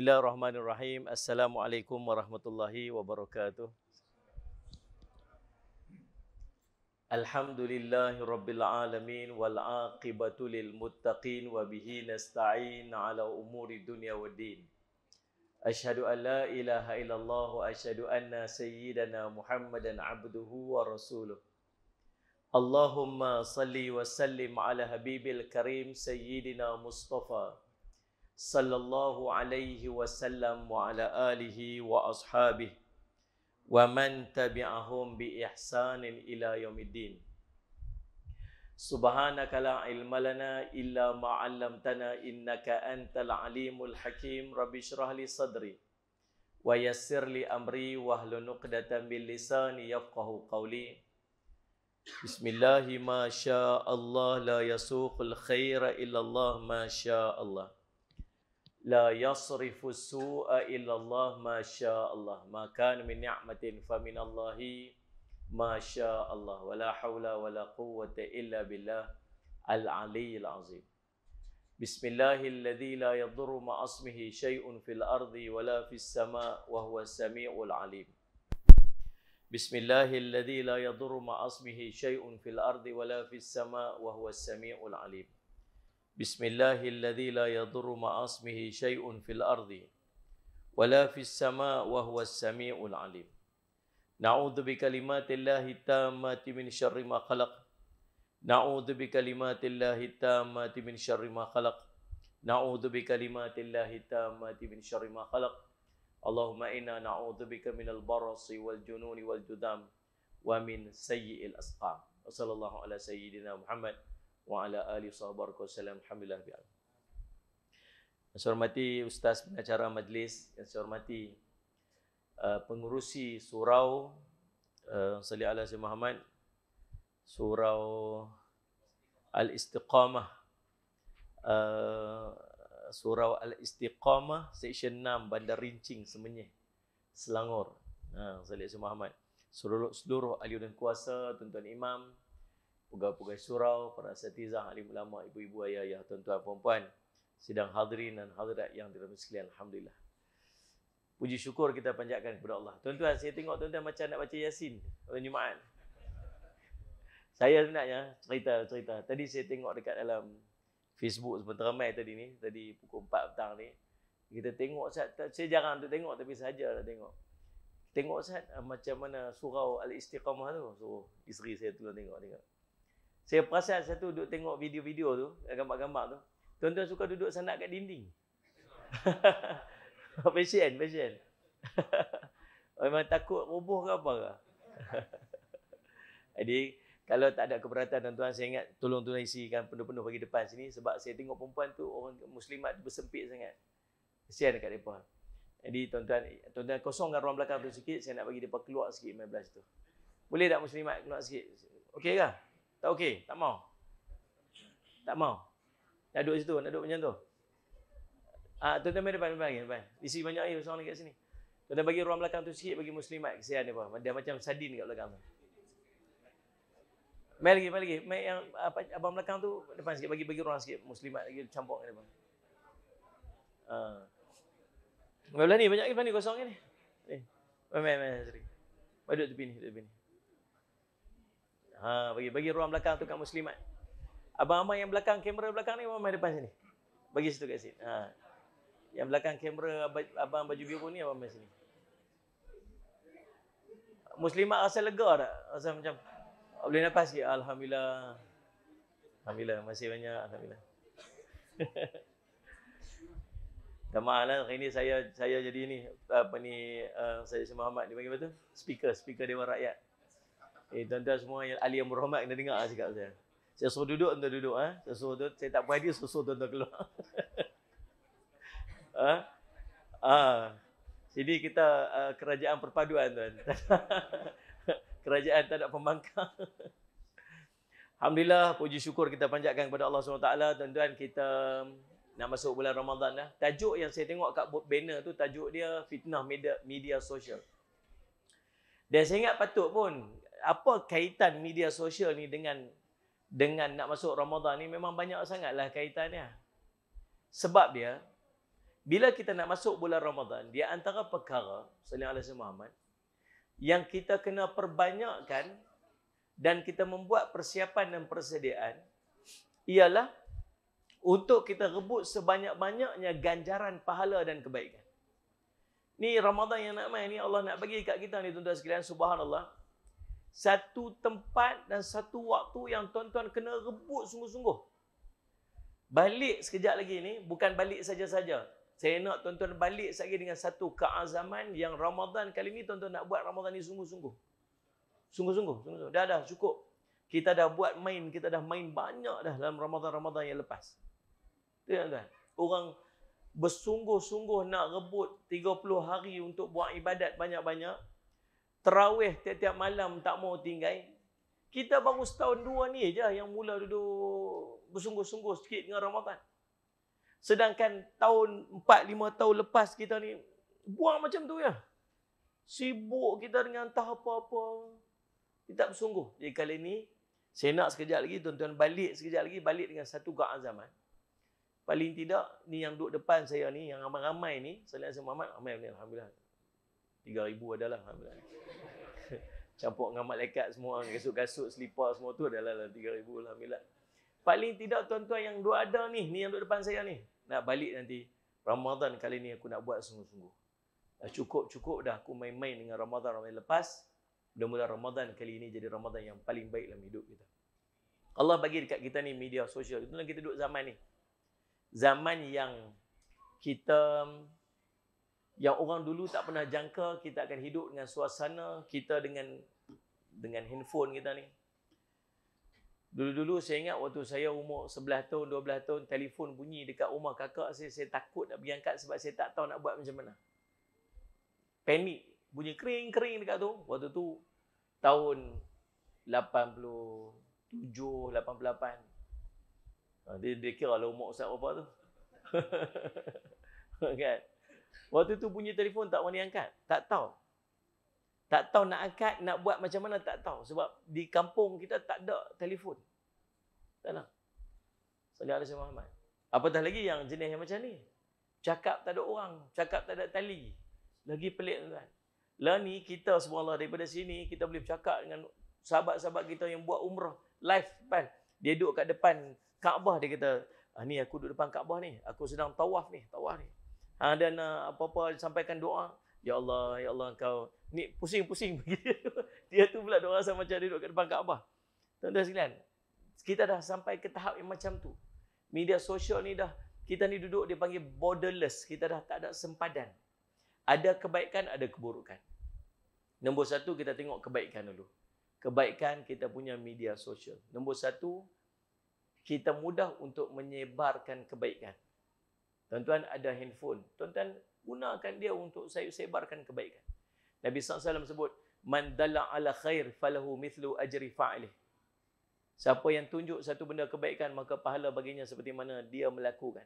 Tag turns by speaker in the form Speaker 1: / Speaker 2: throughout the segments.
Speaker 1: Bismillahirrahmanirrahim. Assalamualaikum warahmatullahi wabarakatuh. Alhamdulillahi rabbil alamin wal aqibatu lil muttaqin wa bihi nasta'in ala umuri dunya wad din. Ashhadu an la ilaha illallah wa ashhadu anna sayyidana Muhammadan abduhu wa rasuluh. Allahumma salli wa sallim ala habibil karim sayyidina Mustafa sallallahu alaihi wasallam wa ala alihi wa ashabihi wa man tabi'ahum bi ihsanin ila yaumiddin subhanaka la ilma lana illa ma 'allamtana innaka antal alimul hakim rabbi shrah li sadri wa yassir li amri wa hlu nuqdatan min lisani yafqahu qawli bismillahi ma syaa Allah la yasuqul khaira illa Allah ma syaa Allah لا يصرف السوء إلا الله ما شاء الله ما كان من نعمة فمن الله ما شاء الله ولا حول ولا قوة إلا بالله العلي العظيم بسم الله الذي لا يضر مع اسمه شيء في الأرض ولا في السماء وهو السميع العليم بسم الله الذي لا يضر مع اسمه شيء في الأرض ولا في السماء وهو السميع العليم بسم الله الذي لا يضر مع اسمه شيء في الارض ولا في السماء وهو السميع العليم نعوذ بكلمات الله التامة من شر ما خلق نعوذ بكلمات الله التامة من شر ما خلق نعوذ بكلمات الله التامة من شر ما خلق اللهم إنا نعوذ بك من البرص والجنون والجذام ومن سيء الأسقام وصلى الله على سيدنا محمد wa ala ali sahabat wasallam alhamdulillah bi Yang saya hormati ustaz pengacara majlis, yang saya hormati uh, pengurusi surau uh, Sali Allah Syed Muhammad Surau Al-Istiqamah uh, Surau Al-Istiqamah Seksyen 6 Bandar Rincing Semenyih Selangor uh, ha, Sali Allah Muhammad Seluruh, seluruh aliran kuasa Tuan-tuan imam pegawai-pegawai surau, para asatizah, alim ulama, ibu-ibu, ayah-ayah, tuan-tuan, puan sidang hadirin dan hadirat yang dirahmati sekalian. Alhamdulillah. Puji syukur kita panjatkan kepada Allah. Tuan-tuan, saya tengok tuan-tuan macam nak baca Yasin pada Jumaat. Saya sebenarnya cerita-cerita. Tadi saya tengok dekat dalam Facebook sebentar ramai tadi ni. Tadi pukul 4 petang ni. Kita tengok, saya, saya jarang untuk tengok tapi sahaja tengok. Tengok Ustaz macam mana surau al-istiqamah tu. So, isteri saya tu tengok-tengok saya perasan satu duduk tengok video-video tu, eh, gambar-gambar tu. Tuan-tuan suka duduk sana kat dinding. pasien, pasien. Memang takut roboh ke apa ke? Jadi, kalau tak ada keberatan tuan-tuan, saya ingat tolong tuan isikan penuh-penuh bagi depan sini sebab saya tengok perempuan tu orang muslimat bersempit sangat. Kesian dekat depa. Jadi tuan-tuan, tuan-tuan kosongkan ruang belakang tu sikit, saya nak bagi depa keluar sikit 15 tu. Boleh tak muslimat keluar sikit? Okey kah? Tak okey, tak mau. Tak mau. Nak duduk situ, nak duduk macam tu. Ah, tuan-tuan mari depan, depan, depan. Isi banyak air seorang dekat sini. Kita bagi ruang belakang tu sikit bagi muslimat kesian dia apa. Dia macam sadin dekat belakang tu. Mai lagi, mai lagi. Mai yang apa, abang belakang tu depan sikit bagi bagi ruang sikit muslimat lagi campur dengan dia Ah. Mai belah ni banyak ke ni kosong ni? Ni. Mai, mai, mai. Mai duduk tepi ni, tepi ni. Ha, bagi bagi ruang belakang tu kat muslimat. Abang-abang yang belakang kamera belakang ni, abang-abang depan sini. Bagi situ kat sini. Ha. Yang belakang kamera abang baju biru ni, abang-abang sini. Muslimat rasa lega tak? Rasa macam oh, boleh nafas sikit. Alhamdulillah. Alhamdulillah. Masih banyak. Alhamdulillah. Dan maaflah hari ni saya saya jadi ni apa ni uh, saya Syed Muhammad dia panggil apa tu? Speaker, speaker Dewan Rakyat. Eh tuan-tuan semua yang ahli yang berhormat kena dengar lah cakap saya. Saya suruh duduk tuan duduk ah. Ha? Saya suruh duduk saya tak berani saya suruh tuan-tuan keluar. ha? Ha. Sini kita uh, kerajaan perpaduan tuan. kerajaan tak ada pembangkang. Alhamdulillah puji syukur kita panjatkan kepada Allah SWT. Tuan-tuan kita nak masuk bulan Ramadan dah. Tajuk yang saya tengok kat banner tu tajuk dia fitnah media, media sosial. Dan saya ingat patut pun apa kaitan media sosial ni dengan dengan nak masuk Ramadan ni memang banyak sangatlah kaitannya. Sebab dia bila kita nak masuk bulan Ramadan, dia antara perkara sallallahu alaihi Muhammad yang kita kena perbanyakkan dan kita membuat persiapan dan persediaan ialah untuk kita rebut sebanyak-banyaknya ganjaran pahala dan kebaikan. Ni Ramadan yang nak main ni Allah nak bagi kat kita ni tuan-tuan sekalian subhanallah satu tempat dan satu waktu yang tuan-tuan kena rebut sungguh-sungguh. Balik sekejap lagi ni, bukan balik saja-saja. Saya nak tuan-tuan balik sekali dengan satu keazaman yang Ramadan kali ni tuan-tuan nak buat Ramadan ni sungguh-sungguh. Sungguh-sungguh, sungguh Dah dah cukup. Kita dah buat main, kita dah main banyak dah dalam Ramadan-Ramadan yang lepas. Itu yang kan? Orang bersungguh-sungguh nak rebut 30 hari untuk buat ibadat banyak-banyak, terawih tiap-tiap malam tak mau tinggai. Kita baru setahun dua ni je yang mula duduk bersungguh-sungguh sikit dengan Ramadan. Sedangkan tahun 4-5 tahun lepas kita ni buang macam tu ya. Sibuk kita dengan tak apa-apa. Kita bersungguh. Jadi kali ni saya nak sekejap lagi tuan-tuan balik sekejap lagi balik dengan satu gaan zaman. Paling tidak ni yang duduk depan saya ni yang ramai-ramai ni selain saya Muhammad ramai ni alhamdulillah. Tiga ribu adalah Alhamdulillah. Campur dengan malaikat semua, kasut-kasut, selipar semua tu adalah lah tiga ribu lah Alhamdulillah. Paling tidak tuan-tuan yang dua ada ni, ni yang duduk depan saya ni. Nak balik nanti. Ramadan kali ni aku nak buat sungguh-sungguh. cukup-cukup dah aku main-main dengan Ramadan Ramadan lepas. Mula-mula Ramadan kali ini jadi Ramadan yang paling baik dalam hidup kita. Allah bagi dekat kita ni media sosial. Itulah kita duduk zaman ni. Zaman yang kita yang orang dulu tak pernah jangka kita akan hidup dengan suasana kita dengan dengan handphone kita ni. Dulu-dulu saya ingat waktu saya umur 11 tahun, 12 tahun, telefon bunyi dekat rumah kakak saya, saya takut nak pergi angkat sebab saya tak tahu nak buat macam mana. Panik. Bunyi kering-kering dekat tu. Waktu tu, tahun 87, 88. Ah, dia, dia kira lah umur saya apa tu. kan? Waktu tu bunyi telefon tak mahu angkat. Tak tahu. Tak tahu nak angkat, nak buat macam mana tak tahu. Sebab di kampung kita tak ada telefon. Tak nak. Salih Alisa Muhammad. Apatah lagi yang jenis yang macam ni. Cakap tak ada orang. Cakap tak ada tali. Lagi pelik tuan. Lah ni kita semua Allah daripada sini kita boleh cakap dengan sahabat-sahabat kita yang buat umrah live kan. Dia duduk kat depan Kaabah dia kata, ah, ni aku duduk depan Kaabah ni. Aku sedang tawaf ni, tawaf ni ha, dan uh, apa-apa sampaikan doa ya Allah ya Allah kau ni pusing-pusing dia tu pula doa sama macam duduk kat depan Kaabah tuan-tuan sekalian kita dah sampai ke tahap yang macam tu media sosial ni dah kita ni duduk dia panggil borderless kita dah tak ada sempadan ada kebaikan ada keburukan nombor satu kita tengok kebaikan dulu kebaikan kita punya media sosial nombor satu kita mudah untuk menyebarkan kebaikan. Tuan-tuan ada handphone. Tuan-tuan gunakan dia untuk saya sebarkan kebaikan. Nabi SAW sebut, Man dalla ala khair falahu mithlu ajri fa'ilih. Siapa yang tunjuk satu benda kebaikan, maka pahala baginya seperti mana dia melakukan.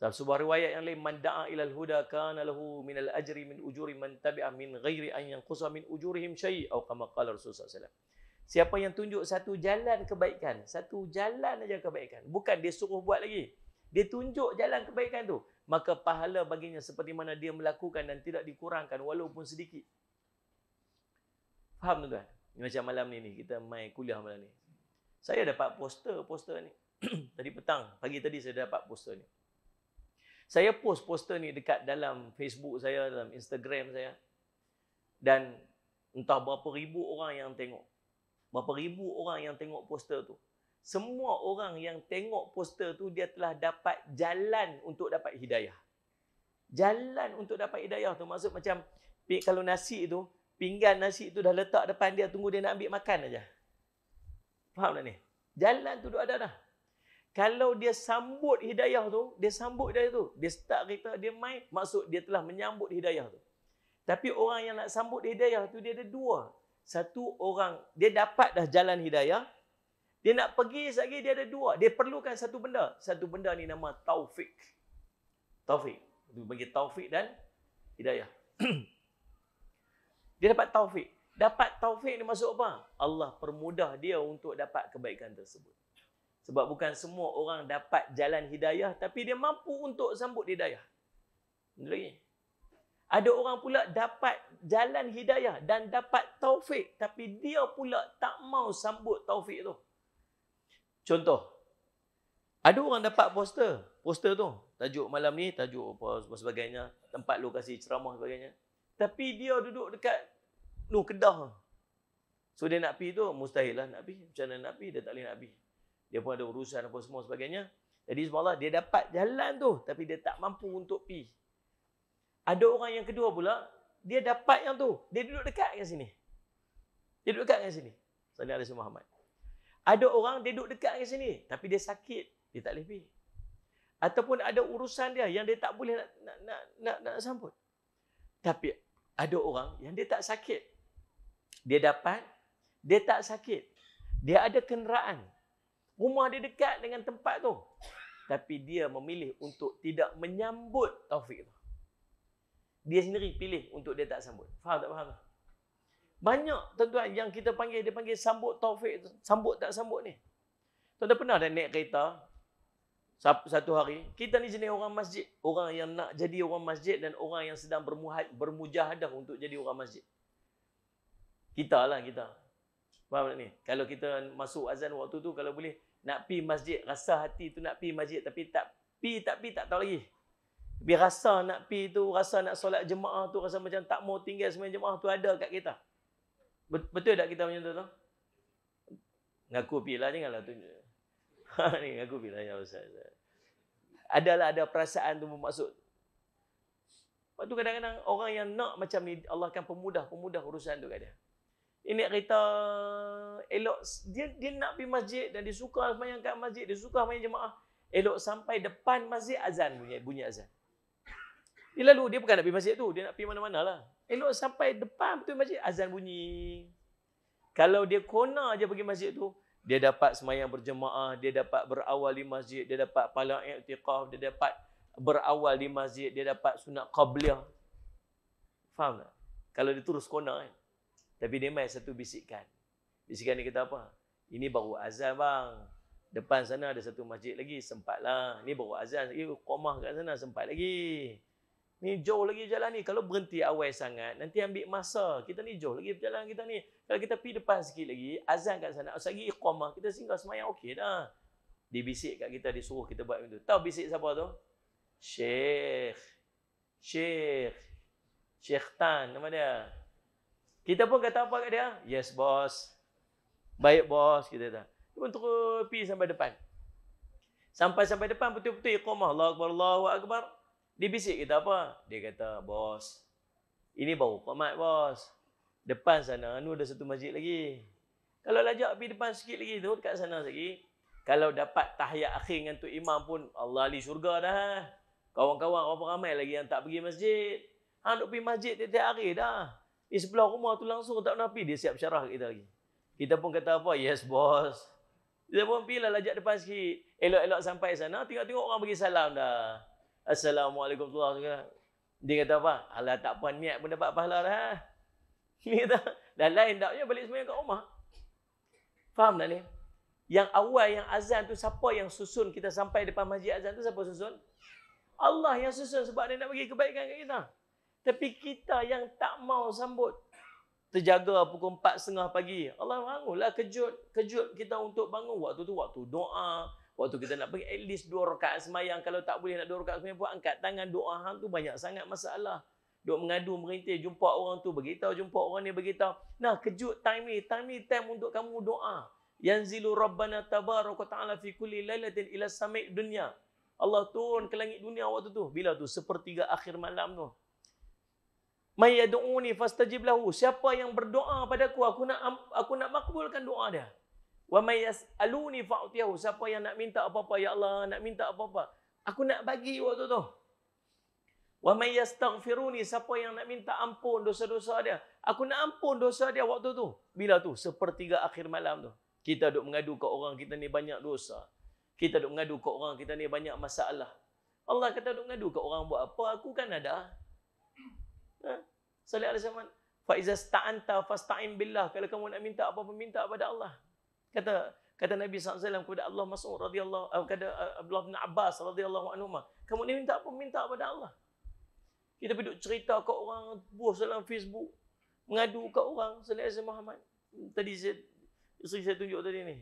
Speaker 1: Dalam sebuah riwayat yang lain, Man da'a ilal huda kana lahu minal ajri min ujuri man tabi'a min ghairi an yang kusa min ujurihim syai' atau kama kala Rasulullah SAW. Siapa yang tunjuk satu jalan kebaikan, satu jalan aja kebaikan. Bukan dia suruh buat lagi dia tunjuk jalan kebaikan tu maka pahala baginya seperti mana dia melakukan dan tidak dikurangkan walaupun sedikit faham tuan ni macam malam ni ni kita mai kuliah malam ni saya dapat poster poster ni tadi petang pagi tadi saya dapat poster ni saya post poster ni dekat dalam Facebook saya dalam Instagram saya dan entah berapa ribu orang yang tengok berapa ribu orang yang tengok poster tu semua orang yang tengok poster tu dia telah dapat jalan untuk dapat hidayah. Jalan untuk dapat hidayah tu maksud macam kalau nasi tu, pinggan nasi tu dah letak depan dia tunggu dia nak ambil makan aja. Faham tak ni? Jalan tu ada dah. Kalau dia sambut hidayah tu, dia sambut dia tu, dia start kereta, dia mai, maksud dia telah menyambut hidayah tu. Tapi orang yang nak sambut hidayah tu dia ada dua. Satu orang dia dapat dah jalan hidayah, dia nak pergi lagi dia ada dua. Dia perlukan satu benda. Satu benda ni nama taufik. Taufik. Dia bagi taufik dan hidayah. dia dapat taufik. Dapat taufik ni maksud apa? Allah permudah dia untuk dapat kebaikan tersebut. Sebab bukan semua orang dapat jalan hidayah tapi dia mampu untuk sambut hidayah. Lagi. Ada orang pula dapat jalan hidayah dan dapat taufik tapi dia pula tak mau sambut taufik tu. Contoh. Ada orang dapat poster. Poster tu. Tajuk malam ni, tajuk apa, apa sebagainya. Tempat lokasi ceramah sebagainya. Tapi dia duduk dekat lu kedah. So dia nak pergi tu, mustahil lah nak pergi. Macam mana nak pergi, dia tak boleh nak pergi. Dia pun ada urusan apa semua sebagainya. Jadi sebablah dia dapat jalan tu. Tapi dia tak mampu untuk pi. Ada orang yang kedua pula, dia dapat yang tu. Dia duduk dekat kat sini. Dia duduk dekat kat sini. Salih Rasul Muhammad. Ada orang dia duduk dekat ke sini tapi dia sakit, dia tak lebih. Ataupun ada urusan dia yang dia tak boleh nak nak nak nak, nak sambut. Tapi ada orang yang dia tak sakit. Dia dapat, dia tak sakit. Dia ada kenderaan. Rumah dia dekat dengan tempat tu. Tapi dia memilih untuk tidak menyambut taufik tu. Dia sendiri pilih untuk dia tak sambut. Faham tak faham? Banyak tuan-tuan yang kita panggil, dia panggil sambut taufik, sambut tak sambut ni. Tuan-tuan pernah dah naik kereta satu hari, kita ni jenis orang masjid. Orang yang nak jadi orang masjid dan orang yang sedang bermuhad, bermujahadah untuk jadi orang masjid. Kita lah kita. Faham tak ni? Kalau kita masuk azan waktu tu, kalau boleh nak pi masjid, rasa hati tu nak pi masjid tapi tak pi, tak pi, tak tahu lagi. Biar rasa nak pi tu, rasa nak solat jemaah tu, rasa macam tak mau tinggal semua jemaah tu ada kat kita. Betul tak kita macam tu tu? Ngaku pilah janganlah tunjuk. Ha ni ngaku pilah ya ustaz. Adalah ada perasaan tu bermaksud. Lepas tu kadang-kadang orang yang nak macam ni Allah akan pemudah pemudah urusan tu kat dia. Ini kereta elok dia dia nak pergi masjid dan dia suka semayang kat masjid, dia suka main jemaah. Elok sampai depan masjid azan bunyi bunyi azan. Dia lalu dia bukan nak pergi masjid tu, dia nak pergi mana mana lah. Elok sampai depan betul masjid, azan bunyi. Kalau dia kona aja pergi masjid tu, dia dapat semayang berjemaah, dia dapat berawal di masjid, dia dapat pala i'tiqaf, dia dapat berawal di masjid, dia dapat sunat qabliyah. Faham tak? Kalau dia terus kona kan. Tapi dia main satu bisikan. Bisikan ni kata apa? Ini baru azan bang. Depan sana ada satu masjid lagi, sempatlah. Ini baru azan lagi, komah kat sana, sempat lagi. Ni jauh lagi jalan ni. Kalau berhenti awal sangat, nanti ambil masa. Kita ni jauh lagi jalan kita ni. Kalau kita pergi depan sikit lagi, azan kat sana. Asal lagi ikhwamah, kita singgah semayang, okey dah. Dia bisik kat kita, dia suruh kita buat macam Tahu bisik siapa tu? Syekh. Syekh. Syekh Tan, nama dia. Kita pun kata apa kat dia? Yes, bos. Baik, bos. Kita kata. Dia pun terus pergi sampai depan. Sampai-sampai depan, betul-betul ikhwamah. Allah Allah Akbar. Allah Akbar. Dia bisik kita apa? Dia kata, bos, ini baru pemat bos. Depan sana, anu ada satu masjid lagi. Kalau lajak pergi depan sikit lagi tu, dekat sana lagi. Kalau dapat tahiyat akhir dengan tu imam pun, Allah li syurga dah. Kawan-kawan, berapa ramai lagi yang tak pergi masjid. Ha, duk pergi masjid tiap-tiap hari dah. Di sebelah rumah tu langsung tak nak pergi, dia siap syarah kita lagi. Kita pun kata apa? Yes, bos. Kita pun pergi lah lajak depan sikit. Elok-elok sampai sana, tengok-tengok orang bagi salam dah. Assalamualaikum warahmatullahi wabarakatuh. Dia kata apa? Alah tak apa niat pun dapat pahala dah. Dia kata, dah lain tak ya balik semuanya ke rumah. Faham tak ni? Yang awal yang azan tu siapa yang susun kita sampai depan masjid azan tu siapa susun? Allah yang susun sebab dia nak bagi kebaikan kat kita. Tapi kita yang tak mau sambut. Terjaga pukul 4.30 pagi. Allah bangunlah kejut. Kejut kita untuk bangun waktu tu. Waktu doa. Waktu kita nak pergi, at least dua rakaat semayang. Kalau tak boleh nak dua rakaat semayang pun, angkat tangan doa hang tu banyak sangat masalah. Duk mengadu, merintih, jumpa orang tu, beritahu, jumpa orang ni, beritahu. Nah, kejut time ni. Time ni time untuk kamu doa. Yang zilu Rabbana tabaraka ta'ala fi kulli lailatin ila samik dunia. Allah turun ke langit dunia waktu tu. Bila tu? Sepertiga akhir malam tu. Mayyadu'uni fastajib lahu. Siapa yang berdoa padaku, aku nak aku nak makbulkan doa dia. Wa may yas'aluni fa'tiyahu. Siapa yang nak minta apa-apa ya Allah, nak minta apa-apa. Aku nak bagi waktu tu. Wa may yastaghfiruni siapa yang nak minta ampun dosa-dosa dia. Aku nak ampun dosa dia waktu tu. Bila tu? Sepertiga akhir malam tu. Kita duk mengadu ke orang kita ni banyak dosa. Kita duk mengadu ke orang kita ni banyak masalah. Allah kata duk mengadu ke orang buat apa? Aku kan ada. Ha? Salih alaihi wasallam. Fa iza sta'anta fasta'in billah. Kalau kamu nak minta apa-apa minta kepada Allah kata kata Nabi SAW kepada Allah Mas'ud radhiyallahu eh, kepada eh, Abdullah bin Abbas radhiyallahu anhu kamu ni minta apa minta kepada Allah kita pergi cerita kat orang bos dalam Facebook mengadu kat orang selain Muhammad tadi saya isteri saya tunjuk tadi ni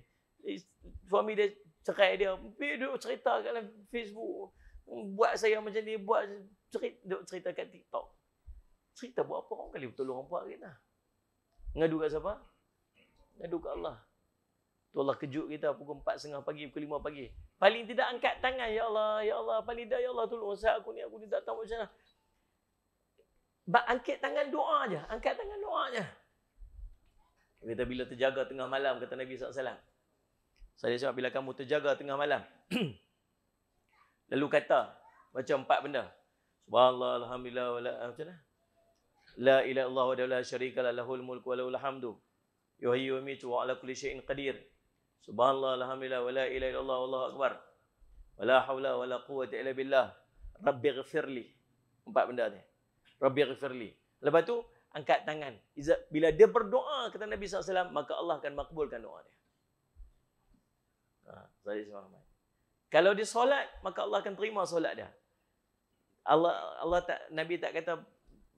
Speaker 1: suami dia cakap dia pergi cerita kat dalam Facebook buat saya macam ni buat cerita duk cerita kat TikTok cerita buat apa orang kali tolong orang buat kita Mengadu kat siapa Mengadu kat Allah Tolak kejut kita pukul setengah pagi, pukul 5 pagi. Paling tidak angkat tangan, Ya Allah, Ya Allah, paling tidak, Ya Allah, tolong saya aku ni, aku ni tak tahu macam mana. angkat tangan doa je, angkat tangan doa je. Kita bila terjaga tengah malam, kata Nabi SAW. Saya cakap, bila kamu terjaga tengah malam, lalu kata, macam empat benda. Subhanallah, Alhamdulillah, wala, macam mana? La ilaha illallah wa la syarika la lahul mulku wa lahul hamdu. Yuhayyu wa mitu wa ala kulli syai'in qadir. Subhanallah, alhamdulillah, wala ilaha Allah wallahu akbar. Wala haula wala quwwata illa billah. Rabbi ghfirli. Empat benda ni. Rabbi ghfirli. Lepas tu angkat tangan. Bila dia berdoa kepada Nabi SAW, maka Allah akan makbulkan doa dia. Ha, saya sama Kalau dia solat, maka Allah akan terima solat dia. Allah Allah tak Nabi tak kata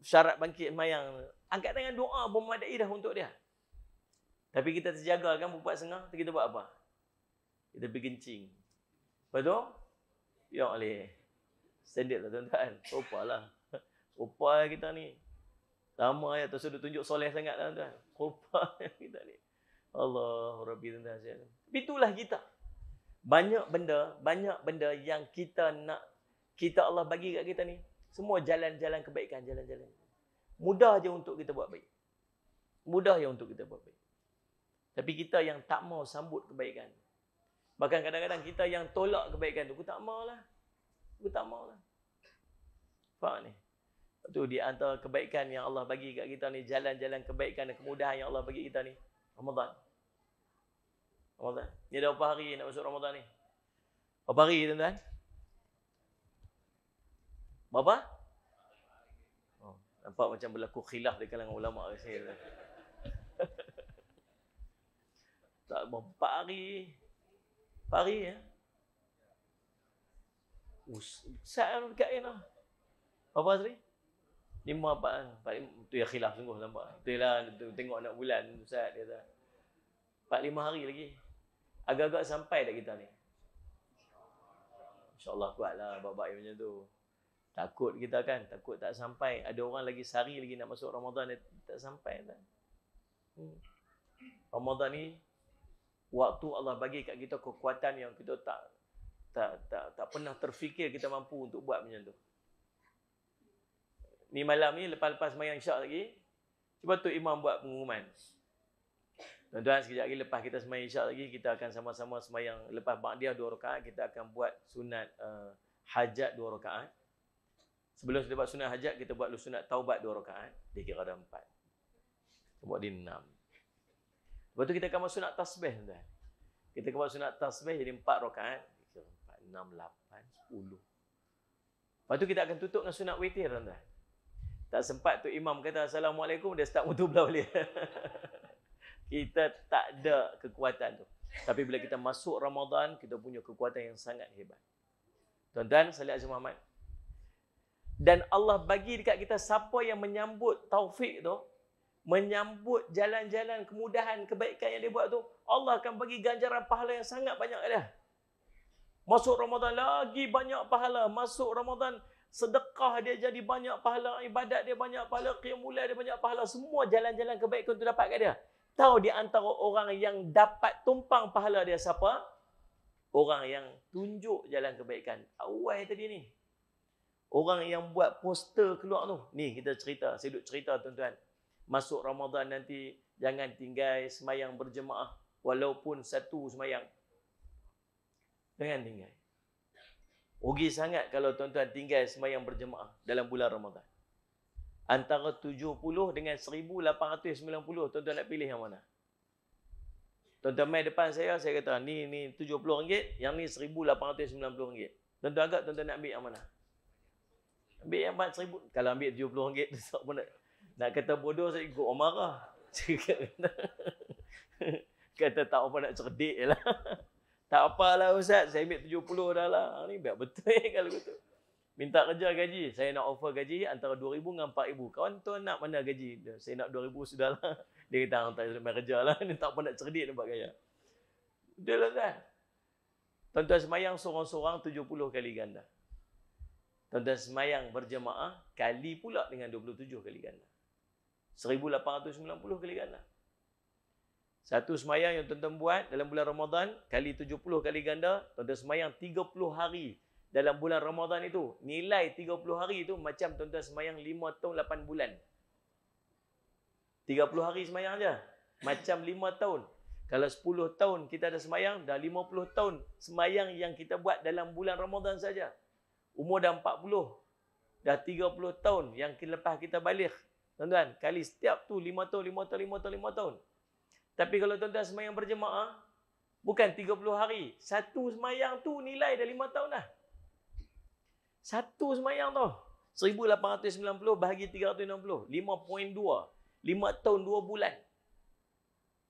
Speaker 1: syarat bangkit mayang. Angkat tangan doa pun dah untuk dia. Tapi kita terjaga kan berbuat senang, tu kita buat apa? Kita pergi kencing. Lepas tu, ya boleh. Standard lah tuan-tuan. Opa lah. Opa kita ni. Lama ya, tu sudah tunjuk soleh sangat lah tuan-tuan. Opa kita ni. Allah Rabbi tuan-tuan. Tapi itulah kita. Banyak benda, banyak benda yang kita nak, kita Allah bagi kat kita ni. Semua jalan-jalan kebaikan, jalan-jalan. Mudah je untuk kita buat baik. Mudah je untuk kita buat baik. Tapi kita yang tak mau sambut kebaikan. Bahkan kadang-kadang kita yang tolak kebaikan tu, aku tak lah, Aku tak mau lah. Faham ni? Tu di antara kebaikan yang Allah bagi kat kita ni, jalan-jalan kebaikan dan kemudahan yang Allah bagi kita ni, Ramadan. Ramadan. Ni dah berapa hari nak masuk Ramadan ni? Berapa hari tuan-tuan? Berapa? Oh, nampak macam berlaku khilaf di kalangan ulama' kat sini. tak mau empat hari ya us saya nak kain lah apa sih lima apa empat kan? tu yang khilaf sungguh nampak tu lah, tengok nak bulan saya dia kata empat lima hari lagi agak-agak sampai dah kita ni insyaallah kuatlah bab-bab yang macam tu Takut kita kan, takut tak sampai. Ada orang lagi sari lagi nak masuk Ramadan, dia tak sampai kan. Hmm. Ramadan ni waktu Allah bagi kat kita kekuatan yang kita tak tak tak, tak pernah terfikir kita mampu untuk buat macam tu. Ni malam ni lepas-lepas sembahyang Isyak lagi, cuba tu imam buat pengumuman. Tuan-tuan, sekejap lagi lepas kita sembahyang Isyak lagi, kita akan sama-sama sembahyang lepas Ba'diyah dua rakaat, kita akan buat sunat uh, hajat dua rakaat. Sebelum kita buat sunat hajat, kita buat sunat taubat dua rakaat. Dia kira ada empat. Kita buat di enam. Lepas tu kita akan masuk nak tasbih tuan. Kita akan masuk nak tasbih jadi empat rakaat. empat, enam, lapan, 10. Lepas tu kita akan tutup dengan sunat witir tuan. Tak sempat tu imam kata assalamualaikum dia start mutu belah balik. kita tak ada kekuatan tu. Tapi bila kita masuk Ramadan kita punya kekuatan yang sangat hebat. Tuan-tuan, Salih Azim Muhammad. Dan Allah bagi dekat kita siapa yang menyambut taufik tu, menyambut jalan-jalan kemudahan kebaikan yang dia buat tu, Allah akan bagi ganjaran pahala yang sangat banyak dia. Masuk Ramadan lagi banyak pahala. Masuk Ramadan sedekah dia jadi banyak pahala, ibadat dia banyak pahala, qiyamulail dia banyak pahala. Semua jalan-jalan kebaikan tu dapat kat dia. Tahu di antara orang yang dapat tumpang pahala dia siapa? Orang yang tunjuk jalan kebaikan. Awal tadi ni. Orang yang buat poster keluar tu. Ni kita cerita, saya duduk cerita tuan-tuan masuk Ramadan nanti jangan tinggal semayang berjemaah walaupun satu semayang. Jangan tinggal. Rugi sangat kalau tuan-tuan tinggal semayang berjemaah dalam bulan Ramadan. Antara 70 dengan 1,890 tuan-tuan nak pilih yang mana? Tuan-tuan main depan saya, saya kata ni ni rm ringgit yang ni RM1,890. Tuan-tuan agak tuan-tuan nak ambil yang mana? Ambil yang RM1,000. Kalau ambil RM70, tuan-tuan pun nak. Nak kata bodoh saya ikut orang marah. kata tak apa nak cerdik je lah. Tak apalah Ustaz, saya ambil 70 dah lah. Ha, ni biar betul eh kalau betul. Minta kerja gaji, saya nak offer gaji antara 2000 dengan 4000. Kawan tu nak mana gaji? Saya nak 2000 sudah lah. Dia kata, orang ah, tak nak kerja lah. Ni tak apa nak cerdik nampak kaya. Dia lah kan. Tuan-tuan semayang seorang-seorang 70 kali ganda. Tuan-tuan semayang berjemaah kali pula dengan 27 kali ganda. 1890 kali ganda. Satu semayang yang tuan-tuan buat dalam bulan Ramadan, kali 70 kali ganda, tuan-tuan semayang 30 hari dalam bulan Ramadan itu. Nilai 30 hari itu macam tuan-tuan semayang 5 tahun 8 bulan. 30 hari semayang saja. Macam 5 tahun. Kalau 10 tahun kita ada semayang, dah 50 tahun semayang yang kita buat dalam bulan Ramadan saja. Umur dah 40. Dah 30 tahun yang lepas kita balik, Tuan-tuan, kali setiap tu lima tahun, lima tahun, lima tahun, lima tahun. Tapi kalau tuan-tuan semayang berjemaah, bukan 30 hari. Satu semayang tu nilai dah lima tahun dah. Satu semayang tu. 1,890 bahagi 360. 5.2. lima tahun dua bulan.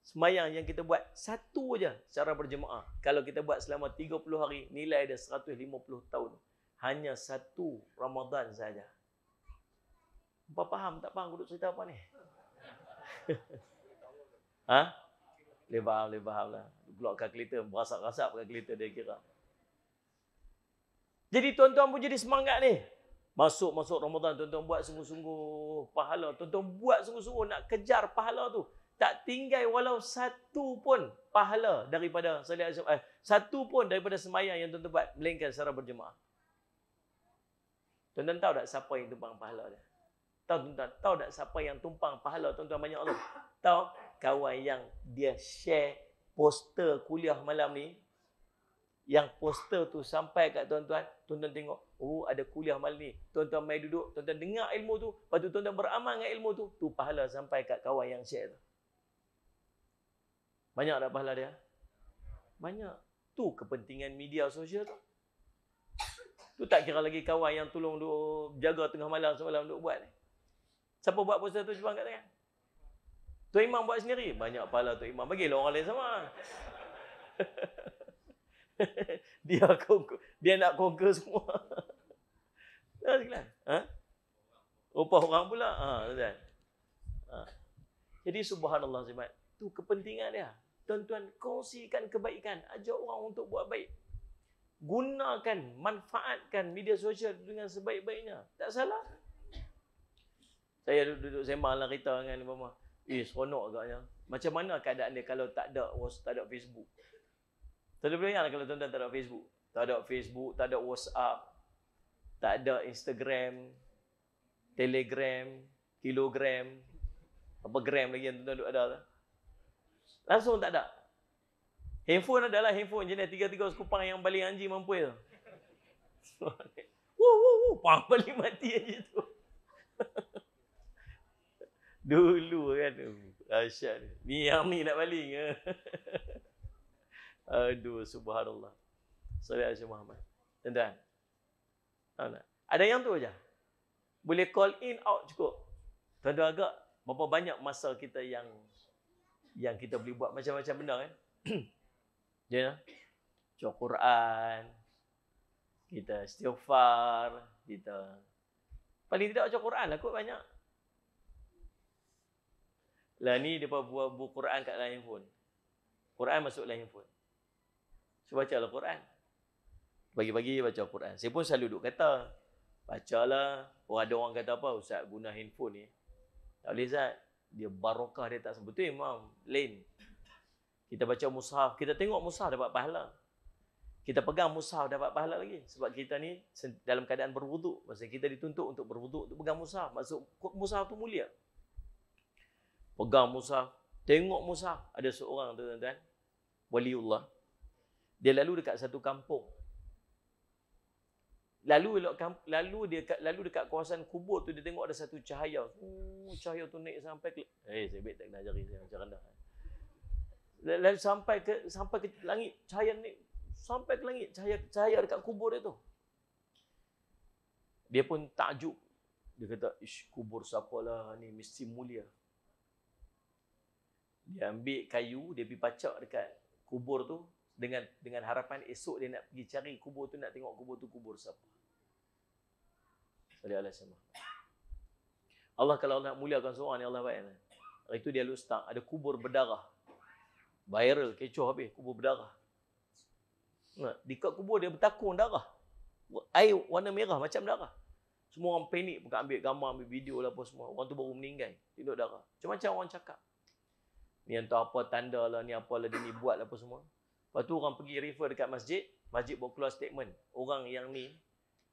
Speaker 1: Semayang yang kita buat satu aja cara berjemaah. Kalau kita buat selama 30 hari, nilai dah 150 tahun. Hanya satu Ramadan saja. Tak faham? Tak faham duduk cerita apa ni? ha? Boleh faham, boleh faham lah. Keluar kalkulator, berasap-rasap kalkulator dia kira. Jadi tuan-tuan pun jadi semangat ni. Masuk-masuk Ramadan, tuan-tuan buat sungguh-sungguh pahala. Tuan-tuan buat sungguh-sungguh nak kejar pahala tu. Tak tinggal walau satu pun pahala daripada salih asyam. Eh, satu pun daripada semayang yang tuan-tuan buat. Melainkan secara berjemaah. Tuan-tuan tahu tak siapa yang tumpang pahala dia? Tahu tuan-tuan, tahu tak siapa yang tumpang pahala tuan-tuan banyak Allah? Tahu kawan yang dia share poster kuliah malam ni yang poster tu sampai kat tuan-tuan, tuan-tuan tengok, oh ada kuliah malam ni. Tuan-tuan mai duduk, tuan-tuan dengar ilmu tu, lepas tu tuan-tuan beramal dengan ilmu tu, tu pahala sampai kat kawan yang share tu. Banyak tak pahala dia? Banyak. Tu kepentingan media sosial tu. Tu tak kira lagi kawan yang tolong duk jaga tengah malam semalam duk buat ni. Eh? Siapa buat puasa tu cuba angkat tangan. Tu imam buat sendiri. Banyak pahala tu imam. Bagilah orang lain sama. dia conquer, dia nak conquer semua. Tuan ha? Upah orang pula. Ha, Ha. Jadi subhanallah sahabat. Tu kepentingan dia. Tuan-tuan, kongsikan kebaikan. Ajak orang untuk buat baik. Gunakan, manfaatkan media sosial dengan sebaik-baiknya. Tak salah. Saya duduk sembang dalam kita dengan Obama. Eh, seronok agaknya. Macam mana keadaan dia kalau tak ada WhatsApp, tak ada Facebook? Tuan-tuan boleh ingat kalau tuan-tuan tak ada Facebook? Tak ada Facebook, tak ada WhatsApp, tak ada Instagram, Telegram, Kilogram, apa gram lagi yang tuan-tuan ada tu. Langsung tak ada. Handphone adalah handphone jenis tiga-tiga sekupang yang balik anji mampu tu. Wuh, wuh, wuh, pang balik mati aja tu. Dulu kan. Asyik. Ni Ami nak baling Aduh, subhanallah. Salih Asyik Muhammad. Tentang. Ada yang tu aja. Boleh call in, out cukup. Tentu agak. Berapa banyak masa kita yang yang kita boleh buat macam-macam benda kan? Ya. yeah. Cukup Quran. Kita istighfar. Kita. Paling tidak macam Quran lah kot banyak. Lah ni dia buat buku Quran kat lain handphone. Quran masuk lain handphone. So bacalah Quran. Bagi-bagi baca Quran. Saya pun selalu duduk kata, bacalah. Oh ada orang kata apa, ustaz guna handphone ni. Tak boleh Zat. Dia barokah dia tak sebut. Betul imam, lain. Kita baca mushaf, kita tengok mushaf dapat pahala. Kita pegang mushaf dapat pahala lagi. Sebab kita ni dalam keadaan berwuduk. Maksudnya kita dituntut untuk berwuduk, untuk pegang mushaf. Maksud mushaf tu mulia pegang Musa, tengok Musa, ada seorang tuan-tuan, waliullah. Dia lalu dekat satu kampung. Lalu lalu dia dekat lalu dekat kawasan kubur tu dia tengok ada satu cahaya. Hmm, cahaya tu naik sampai ke eh hey, sebab tak kena ajari saya macam rendah. Lalu sampai ke sampai ke langit, cahaya ni sampai ke langit, cahaya cahaya dekat kubur dia tu. Dia pun takjub. Dia kata, ish, kubur siapa lah ni, mesti mulia dia ambil kayu dia pergi pacak dekat kubur tu dengan dengan harapan esok dia nak pergi cari kubur tu nak tengok kubur tu kubur siapa Sallallahu alaihi wasallam Allah kalau nak muliakan seorang ni Allah baik Hari kan? tu dia lustak ada kubur berdarah viral kecoh habis kubur berdarah Nah, kat kubur dia bertakung darah. Air warna merah macam darah. Semua orang panik bukan ambil gambar, ambil video lah apa semua. Orang tu baru meninggal. Tidur darah. Macam-macam orang cakap ni entah apa tanda lah, ni apa lah, dia ni buat lah apa semua. Lepas tu orang pergi refer dekat masjid, masjid buat keluar statement. Orang yang ni,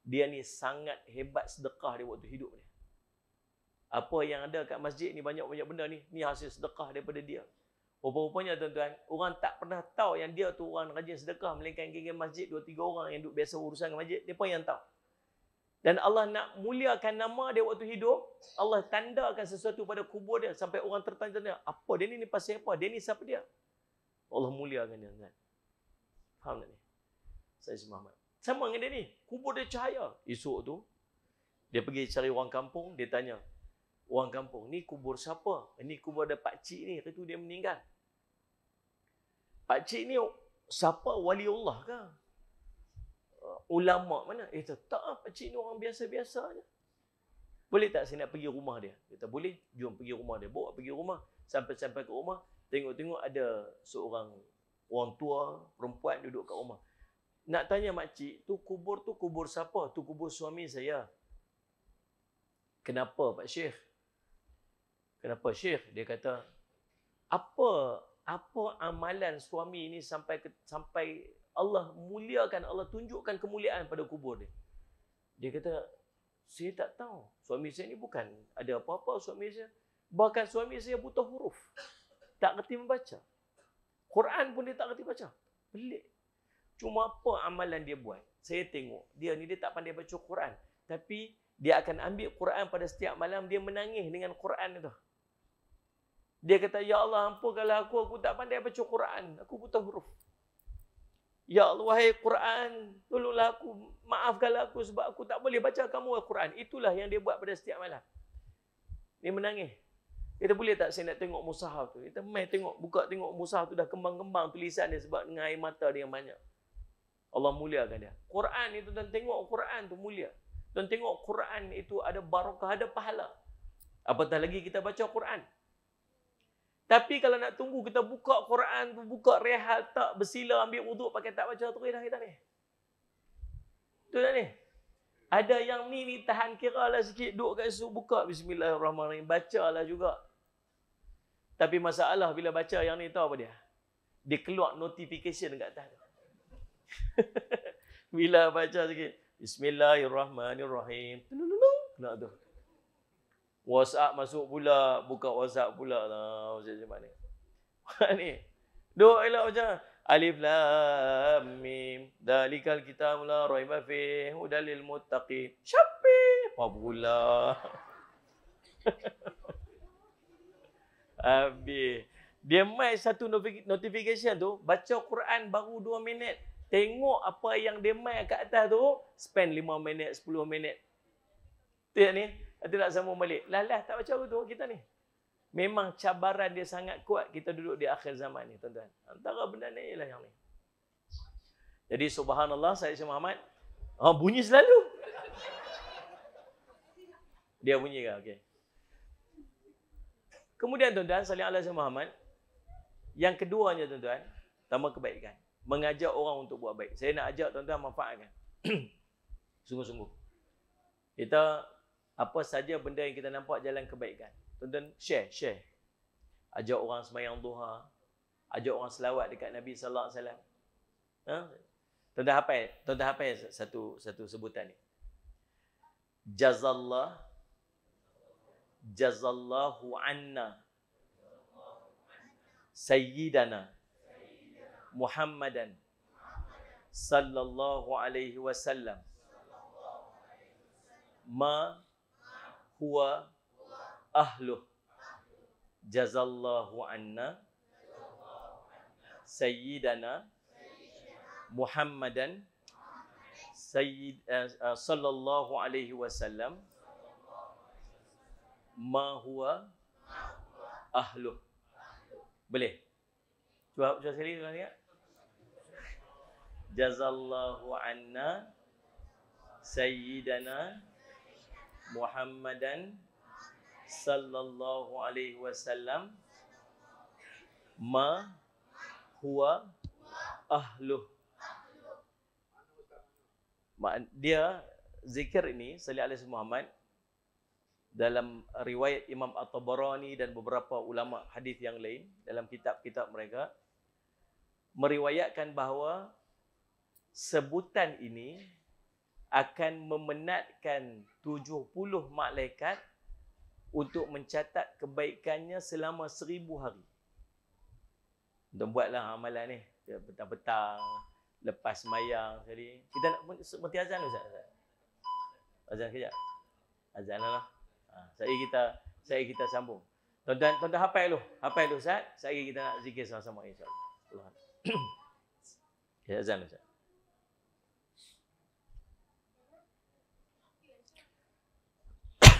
Speaker 1: dia ni sangat hebat sedekah dia waktu hidup dia. Apa yang ada kat masjid ni banyak-banyak benda ni, ni hasil sedekah daripada dia. Rupa-rupanya tuan-tuan, orang tak pernah tahu yang dia tu orang rajin sedekah melainkan geng-geng masjid dua tiga orang yang duduk biasa urusan ke masjid, dia pun yang tahu dan Allah nak muliakan nama dia waktu hidup, Allah tandakan sesuatu pada kubur dia sampai orang tertanya-tanya, apa dia ni ni pasal apa? Dia ni siapa dia? Allah muliakan dia kan. Faham ni? Saya si Muhammad. Sama dengan dia ni, kubur dia cahaya. Esok tu dia pergi cari orang kampung, dia tanya, orang kampung, ni kubur siapa? Ini kubur ada pak cik ni, hari dia meninggal. Pak cik ni siapa wali Allah kah? ulama mana? Dia eh, kata, tak lah, cik ni orang biasa-biasa je. Boleh tak saya nak pergi rumah dia? Dia kata, boleh. Jom pergi rumah dia. Bawa pergi rumah. Sampai-sampai ke rumah, tengok-tengok ada seorang orang tua, perempuan duduk kat rumah. Nak tanya cik tu kubur tu kubur siapa? Tu kubur suami saya. Kenapa Pak Syekh? Kenapa Syekh? Dia kata, apa apa amalan suami ini sampai sampai Allah muliakan, Allah tunjukkan kemuliaan pada kubur dia. Dia kata, saya tak tahu. Suami saya ni bukan ada apa-apa suami saya. Bahkan suami saya buta huruf. Tak kerti membaca. Quran pun dia tak kerti baca. Pelik. Cuma apa amalan dia buat? Saya tengok, dia ni dia tak pandai baca Quran. Tapi dia akan ambil Quran pada setiap malam, dia menangis dengan Quran itu. Dia kata, Ya Allah, ampunkanlah aku, aku tak pandai baca Quran. Aku buta huruf. Ya Allah, wahai Quran, tolonglah aku, maafkanlah aku sebab aku tak boleh baca kamu Al-Quran. Itulah yang dia buat pada setiap malam. Dia menangis. Kita boleh tak saya nak tengok musahaf tu? Kita main tengok, buka tengok musahaf tu dah kembang-kembang tulisan dia sebab dengan air mata dia yang banyak. Allah muliakan dia. Quran itu dan tengok Quran tu mulia. Dan tengok Quran itu ada barakah, ada pahala. Apatah lagi kita baca Quran. Tapi kalau nak tunggu kita buka Quran tu, buka rehat tak bersila ambil wuduk pakai tak baca terus dah kita ni. Tu tak ni? Ada yang ni ni tahan kira lah sikit duduk kat situ buka bismillahirrahmanirrahim bacalah juga. Tapi masalah bila baca yang ni tahu apa dia? Dia keluar notification dekat atas. bila baca sikit bismillahirrahmanirrahim. Nak tu. WhatsApp masuk pula, buka WhatsApp pula lah macam mana. ni. Doa elak macam Alif Lam Mim Dalikal kita mula Rahimah fi Udah Muttaqi Syapi Apa pula Abi. Dia mai satu notifikasi tu Baca Quran baru 2 minit Tengok apa yang dia mai kat atas tu Spend 5 minit, 10 minit Tengok ni Nanti nak sambung balik. Lalas tak baca betul kita ni. Memang cabaran dia sangat kuat kita duduk di akhir zaman ni tuan-tuan. Antara benda ni ialah yang ni. Jadi subhanallah saya Syed Muhammad. Ha, oh, bunyi selalu. Dia bunyi ke? Okay. Kemudian tuan-tuan, salim Allah Syed Muhammad. Yang keduanya tuan-tuan, tambah kebaikan. Mengajak orang untuk buat baik. Saya nak ajak tuan-tuan manfaatkan. Sungguh-sungguh. Kita apa saja benda yang kita nampak jalan kebaikan. tuan share, share. Ajak orang semayang duha. Ajak orang selawat dekat Nabi Sallallahu Alaihi Wasallam. Ha? tuan apa ya? apa ya satu, satu sebutan ni? Jazallah. Jazallahu anna. Sayyidana. Muhammadan. Sallallahu alaihi wasallam. Ma huwa ahluh jazallahu anna sayyidana Muhammadan sayyid eh, eh, sallallahu alaihi wasallam ma huwa ahluh boleh cuba cuba sekali tuan ingat jazallahu anna sayyidana Muhammadan sallallahu alaihi wasallam ma huwa ahlu dia zikir ini sallallahu alaihi Muhammad dalam riwayat Imam At-Tabarani dan beberapa ulama hadis yang lain dalam kitab-kitab mereka meriwayatkan bahawa sebutan ini akan memenatkan 70 malaikat untuk mencatat kebaikannya selama 1000 hari. Untuk buatlah amalan ni petang-petang lepas sembahyang tadi. Kita nak mesti azan Ustaz. Ustaz. Azan kejap. Azanlah. Lah. Ha, saya kita saya kita sambung. Tuan-tuan, tuan-tuan hafal dulu. Hafal dulu Ustaz. Saya kita nak zikir sama-sama insya-Allah. Allah. Ya azan Ustaz.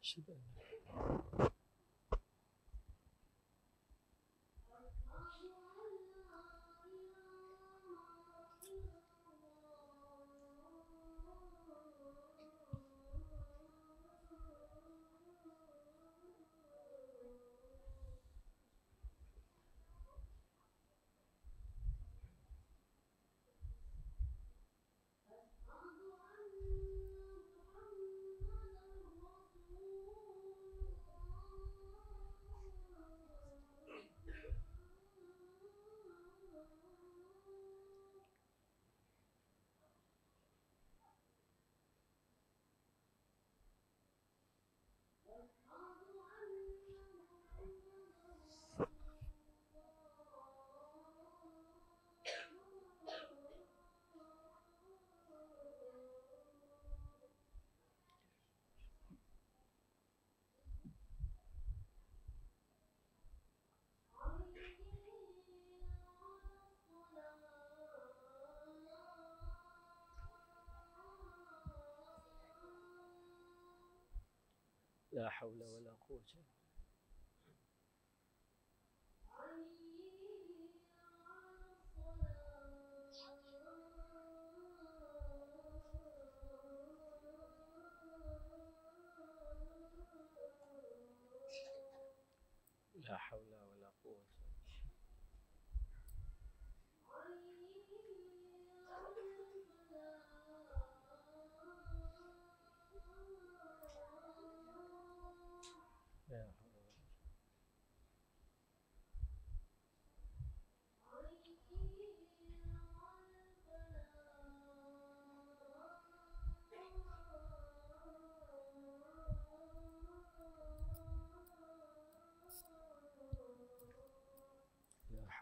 Speaker 2: 是的。
Speaker 1: حول ولا قوة لا حول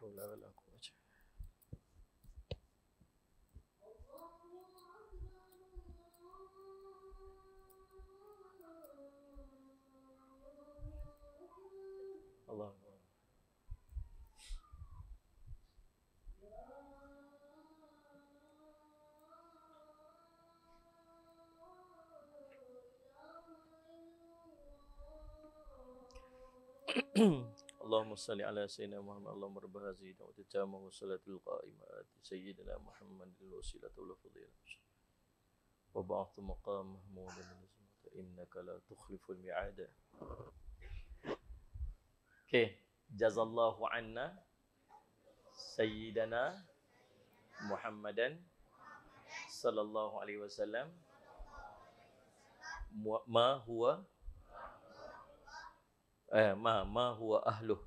Speaker 2: pro level approach. Allah.
Speaker 1: اللهم صل على سيدنا محمد اللهم رب هذه الدعوة التامة والصلاة القائمة سيدنا محمد الوسيلة والفضيلة وبعث مقام محمود إنك لا تخلف الميعاد Okay, jazallahu anna sayyidana Muhammadan sallallahu alaihi wasallam ma huwa eh ma ma huwa ahluh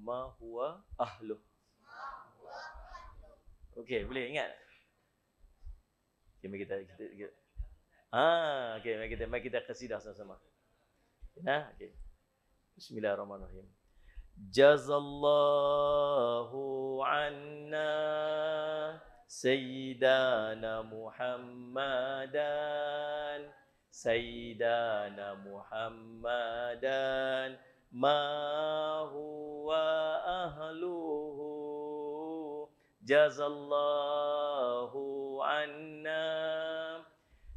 Speaker 1: ma huwa ahluh okey boleh ingat okay, mari kita kita, kita. ah okey mari kita mari kita kasidah sama-sama nah ha? okey bismillahirrahmanirrahim jazallahu anna سيدنا Muhammadan. سيدنا محمدا ما هو أهله جزا الله عنا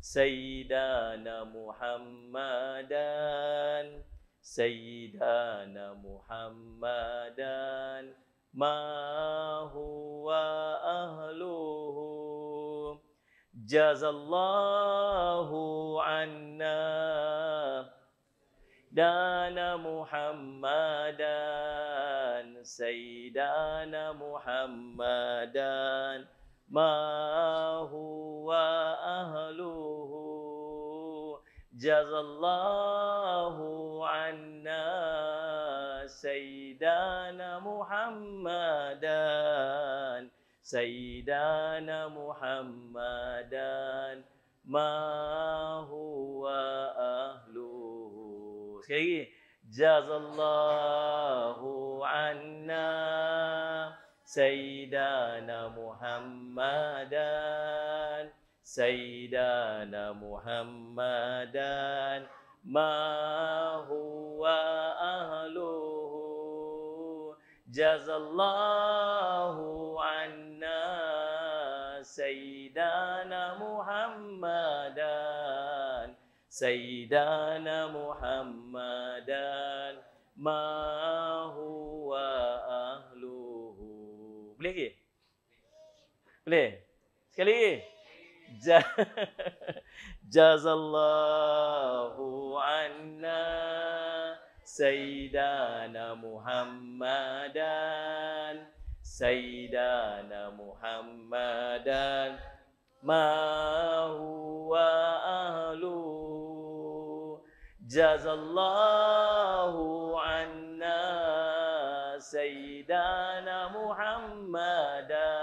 Speaker 1: سيدنا محمدا سيدنا محمدا ما هو أهله جاز الله عنا دان محمدا سيدنا محمدا ما هو أهله جزى الله عنا سيدنا محمدا سيدنا محمدا ما هو أهله خير جاز الله عنا سيدنا محمدا سيدنا محمدا ما هو أهله جزى الله سيدنا محمدا سيدنا محمدا ما هو أهله Boleh ke? Boleh? Sekali lagi? جزا الله عنا سيدنا محمدًا سيدنا محمدا ما هو أهله جزا الله عنا سيدنا محمدا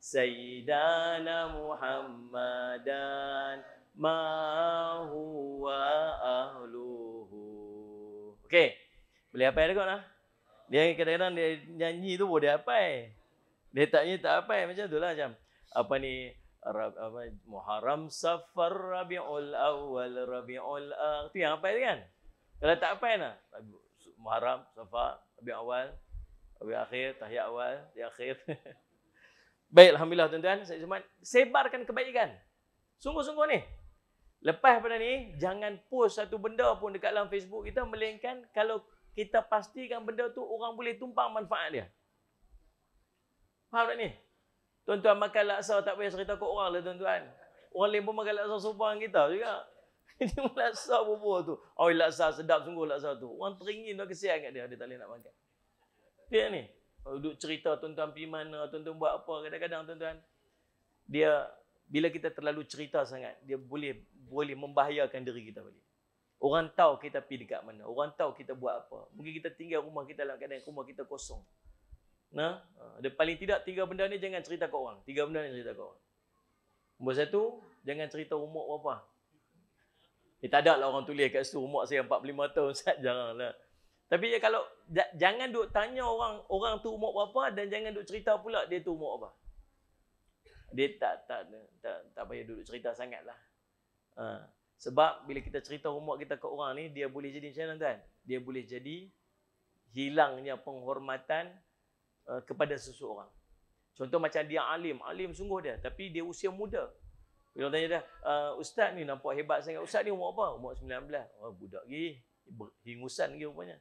Speaker 1: سيدنا محمدا ما هو أهله Okay. Boleh apa yang dekat lah? Dia kadang-kadang dia nyanyi tu boleh apa? Dia tak nyanyi tak apa macam tu lah macam apa ni Rab, apa Muharram Safar Rabiul Awal Rabiul Akhir. Tu yang apa itu kan? Kalau tak apa nak? Muharram Safar Rabiul Awal Rabiul Akhir Tahiyat Awal Tahiyat Akhir. Baik alhamdulillah tuan-tuan, saya cuma sebarkan kebaikan. Sungguh-sungguh ni. Lepas pada ni, jangan post satu benda pun dekat dalam Facebook kita melainkan kalau kita pastikan benda tu orang boleh tumpang manfaat dia. Faham tak ni? Tuan-tuan makan laksa tak payah cerita kat orang lah tuan-tuan. Orang lain pun makan laksa sopan kita juga. Ini laksa apa tu. Oh laksa sedap sungguh laksa tu. Orang teringin nak kesian kat dia. Dia tak boleh nak makan. Dia ni. Oh, duduk cerita tuan-tuan pergi mana. Tuan-tuan buat apa. Kadang-kadang tuan-tuan. Dia bila kita terlalu cerita sangat. Dia boleh boleh membahayakan diri kita balik. Orang tahu kita pergi dekat mana. Orang tahu kita buat apa. Mungkin kita tinggal rumah kita dalam keadaan rumah kita kosong. Nah, ada ha, paling tidak tiga benda ni jangan cerita kat orang. Tiga benda ni cerita kat orang. Nombor satu, jangan cerita umur apa. Eh, tak ada lah orang tulis kat situ umur saya 45 tahun. Sat, jarang lah. Tapi ya, kalau jangan duk tanya orang orang tu umur apa dan jangan duk cerita pula dia tu umur apa. Dia tak tak tak tak, tak payah duduk cerita sangatlah. Ha. Sebab bila kita cerita homework kita ke orang ni, dia boleh jadi macam mana tuan? Dia boleh jadi hilangnya penghormatan uh, kepada seseorang. Contoh macam dia alim. Alim sungguh dia. Tapi dia usia muda. Bila orang tanya dia, uh, Ustaz ni nampak hebat sangat. Ustaz ni umur apa? Umur 19. Oh, budak lagi. Hingusan lagi rupanya.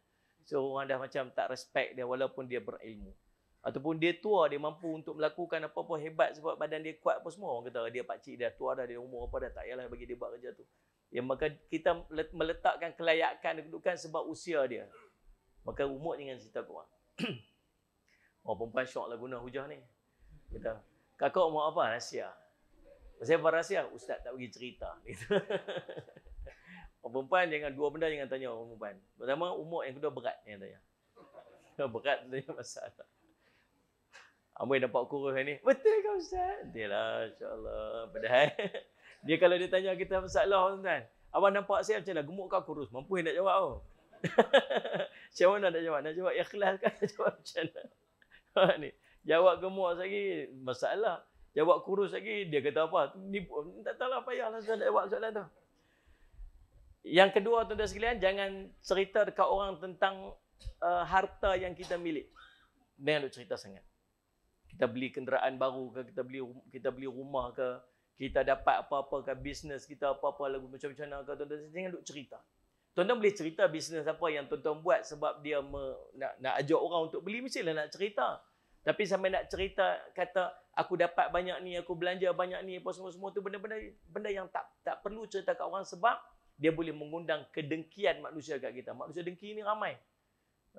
Speaker 1: So orang dah macam tak respect dia walaupun dia berilmu. Ataupun dia tua, dia mampu untuk melakukan apa-apa hebat sebab badan dia kuat apa semua. Orang kata dia pakcik dah tua dah, dia umur apa dah, tak payahlah bagi dia buat kerja tu. Ya, maka kita meletakkan kelayakan kedudukan sebab usia dia. Maka umur dengan cerita kuat. Orang oh, perempuan syok lah guna hujah ni. Kita, kakak umur apa? Rahsia. Saya apa rahsia? Ustaz tak pergi cerita. Orang oh, perempuan jangan dua benda jangan tanya orang perempuan. Pertama umur yang kedua berat yang tanya. berat tanya masalah. Amboi nampak kurus ni. Betul ke Ustaz? Dia lah insyaAllah. Padahal. Dia kalau dia tanya kita masalah tuan-tuan. Abang nampak saya macam lah gemuk kau kurus. Mampu nak jawab tau. siapa mana nak jawab? Nak jawab ikhlas kan? Nak jawab macam mana? Ha, ni. Jawab gemuk lagi, masalah. Jawab kurus lagi, dia kata apa? Ni, tak tahu lah, payahlah saya nak jawab soalan tu. Yang kedua tu dah sekalian, jangan cerita dekat orang tentang uh, harta yang kita milik. dengan duk cerita sangat. Kita beli kenderaan baru ke, kita beli kita beli rumah ke, kita dapat apa-apa ke bisnes kita apa-apa lagu macam-macam nak tuan-tuan jangan duk cerita. Tuan-tuan boleh cerita bisnes apa yang tuan-tuan buat sebab dia me, nak nak ajak orang untuk beli mestilah nak cerita. Tapi sampai nak cerita kata aku dapat banyak ni, aku belanja banyak ni, apa semua-semua tu benda-benda benda yang tak tak perlu cerita kat orang sebab dia boleh mengundang kedengkian manusia kat kita. Manusia dengki ni ramai.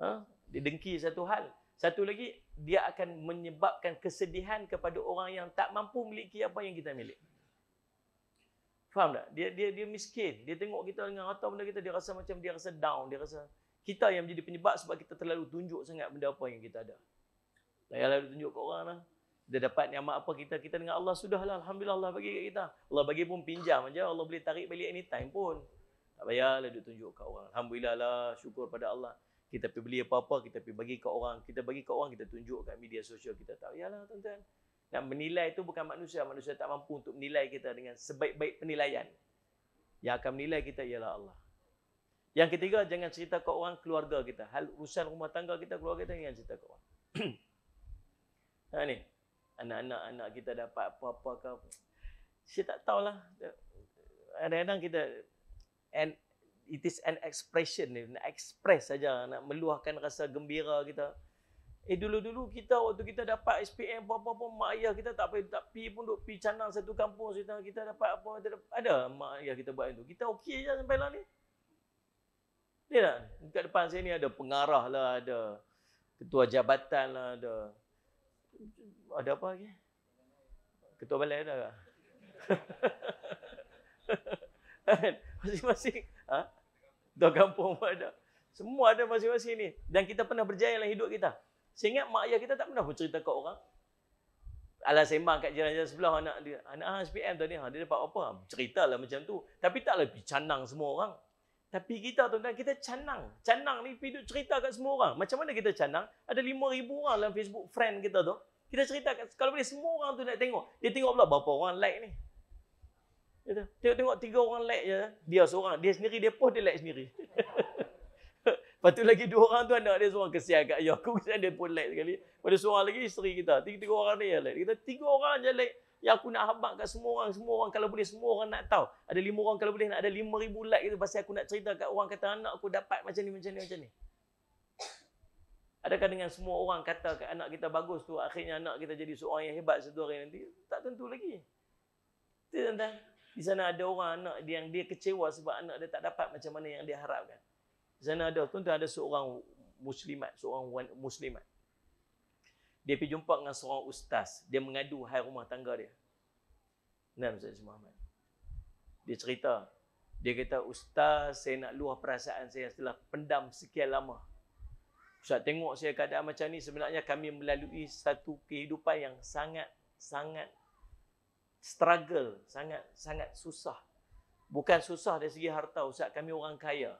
Speaker 1: Ha? Dia dengki satu hal. Satu lagi, dia akan menyebabkan kesedihan kepada orang yang tak mampu memiliki apa yang kita miliki. Faham tak? Dia dia dia miskin. Dia tengok kita dengan rata benda kita dia rasa macam dia rasa down, dia rasa kita yang menjadi penyebab sebab kita terlalu tunjuk sangat benda apa yang kita ada. Tak payahlah tunjuk kat orang lah. Dia dapat nikmat apa kita, kita dengan Allah sudah lah. Alhamdulillah Allah bagi kat kita. Allah bagi pun pinjam aja. Allah boleh tarik balik time pun. Tak payahlah duk tunjuk kat orang. Alhamdulillah lah syukur pada Allah. Kita pergi beli apa-apa, kita pergi bagi kat orang. Kita bagi kat orang, kita tunjuk kat media sosial kita. Tak payahlah tuan-tuan. Dan menilai itu bukan manusia. Manusia tak mampu untuk menilai kita dengan sebaik-baik penilaian. Yang akan menilai kita ialah Allah. Yang ketiga, jangan cerita ke orang keluarga kita. Hal urusan rumah tangga kita, keluarga kita, jangan cerita ke orang. ha, Anak-anak anak kita dapat apa-apa ke. Saya tak tahulah. Kadang-kadang kita... And, it is an expression, nak express saja nak meluahkan rasa gembira kita. Eh dulu-dulu kita waktu kita dapat SPM apa-apa pun mak ayah kita tak payah tak pi pun duk pi canang satu kampung kita kita dapat apa kita ada mak ayah kita buat itu. Kita okey aja sampai lah ni. Dia tak? Dekat depan saya ni ada pengarah lah, ada ketua jabatan lah, ada. Ada apa lagi? Ketua balai ada tak? masing-masing. Ha? Ketua kampung pun ada. Semua ada masing-masing ni. Dan kita pernah berjaya dalam hidup kita. Saya ingat mak ayah kita tak pernah bercerita kat orang. Alah sembang kat jalan-jalan sebelah anak dia. Anak ah, SPM tadi, ha, dia dapat apa? Ah, cerita lah macam tu. Tapi taklah pergi canang semua orang. Tapi kita tuan-tuan, kita canang. Canang ni pergi cerita kat semua orang. Macam mana kita canang? Ada 5,000 orang dalam Facebook friend kita tu. Kita cerita kat, kalau boleh semua orang tu nak tengok. Dia tengok pula berapa orang like ni. Ya Tengok-tengok tiga orang like je. Dia seorang. Dia sendiri, dia post, dia like sendiri. Lepas tu lagi dua orang tu anak dia seorang kesian kat ayah aku kesian dia pun like sekali. Pada seorang lagi isteri kita. Tiga, tiga orang ni yang like. Kita tiga orang je like yang aku nak habaq kat semua orang, semua orang kalau boleh semua orang nak tahu. Ada lima orang kalau boleh nak ada lima ribu like gitu pasal aku nak cerita kat orang kata anak aku dapat macam ni macam ni macam ni. Adakah dengan semua orang kata kat anak kita bagus tu akhirnya anak kita jadi seorang yang hebat satu hari nanti? Tak tentu lagi. Tentang di sana ada orang anak dia yang dia kecewa sebab anak dia tak dapat macam mana yang dia harapkan sana ada tuan-tuan ada seorang muslimat, seorang muslimat. Dia pergi jumpa dengan seorang ustaz, dia mengadu hal rumah tangga dia. Nam Ustaz Muhammad. Dia cerita, dia kata, Ustaz, saya nak luah perasaan saya setelah pendam sekian lama. Ustaz, tengok saya keadaan macam ni, sebenarnya kami melalui satu kehidupan yang sangat, sangat struggle, sangat, sangat susah. Bukan susah dari segi harta, Ustaz, kami orang kaya.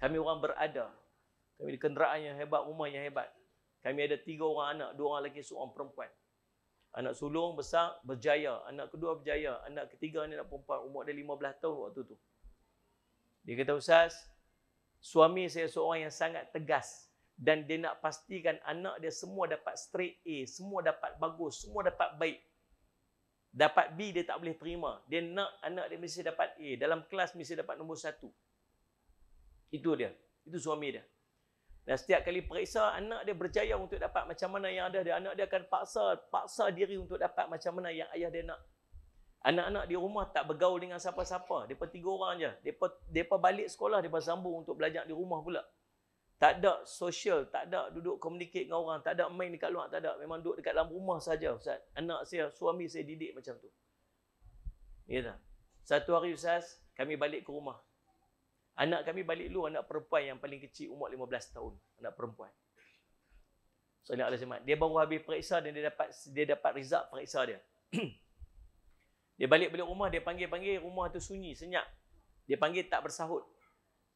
Speaker 1: Kami orang berada. Kami ada kenderaan yang hebat, rumah yang hebat. Kami ada tiga orang anak, dua orang lelaki, seorang perempuan. Anak sulung besar berjaya, anak kedua berjaya, anak ketiga ni anak perempuan umur dia belas tahun waktu tu. Dia kata ustaz, suami saya seorang yang sangat tegas dan dia nak pastikan anak dia semua dapat straight A, semua dapat bagus, semua dapat baik. Dapat B dia tak boleh terima. Dia nak anak dia mesti dapat A. Dalam kelas mesti dapat nombor satu. Itu dia. Itu suami dia. Dan setiap kali periksa, anak dia berjaya untuk dapat macam mana yang ada. dia anak dia akan paksa, paksa diri untuk dapat macam mana yang ayah dia nak. Anak-anak di rumah tak bergaul dengan siapa-siapa. Mereka tiga orang je. dia mereka balik sekolah, dia mereka sambung untuk belajar di rumah pula. Tak ada sosial, tak ada duduk komunikasi dengan orang, tak ada main dekat luar, tak ada. Memang duduk dekat dalam rumah saja Ustaz. Anak saya, suami saya didik macam tu. Ya tak? Satu hari Ustaz, kami balik ke rumah. Anak kami balik dulu anak perempuan yang paling kecil umur 15 tahun, anak perempuan. So anak Allah dia baru habis periksa dan dia dapat dia dapat result periksa dia. dia balik balik rumah dia panggil-panggil rumah tu sunyi senyap. Dia panggil tak bersahut.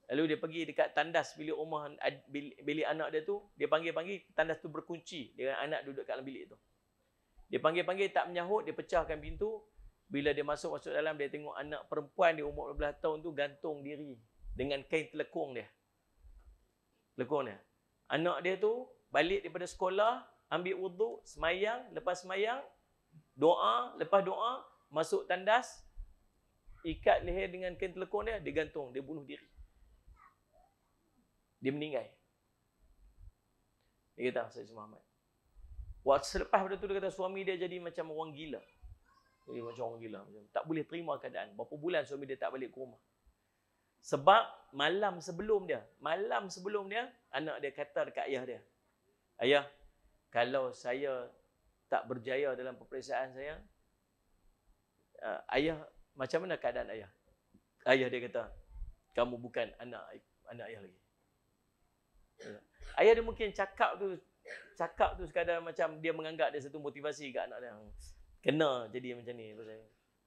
Speaker 1: Lalu dia pergi dekat tandas bilik rumah bilik, bilik anak dia tu, dia panggil-panggil tandas tu berkunci dengan anak duduk kat dalam bilik tu. Dia panggil-panggil tak menyahut, dia pecahkan pintu. Bila dia masuk masuk dalam dia tengok anak perempuan dia umur 12 tahun tu gantung diri dengan kain telekung dia. Telekung dia. Anak dia tu balik daripada sekolah, ambil wudu, semayang, lepas semayang, doa, lepas doa, masuk tandas, ikat leher dengan kain telekung dia, dia gantung, dia bunuh diri. Dia meninggal. Dia kata, saya Muhammad. Waktu selepas pada tu, dia kata, suami dia jadi macam orang gila. Jadi macam orang gila. tak boleh terima keadaan. Berapa bulan suami dia tak balik ke rumah. Sebab malam sebelum dia, malam sebelum dia, anak dia kata dekat ayah dia, Ayah, kalau saya tak berjaya dalam peperiksaan saya, uh, ayah, macam mana keadaan ayah? Ayah dia kata, kamu bukan anak anak ayah lagi. Ayah dia mungkin cakap tu, cakap tu sekadar macam dia menganggap dia satu motivasi kat anak dia. Kena jadi macam ni. Ayah,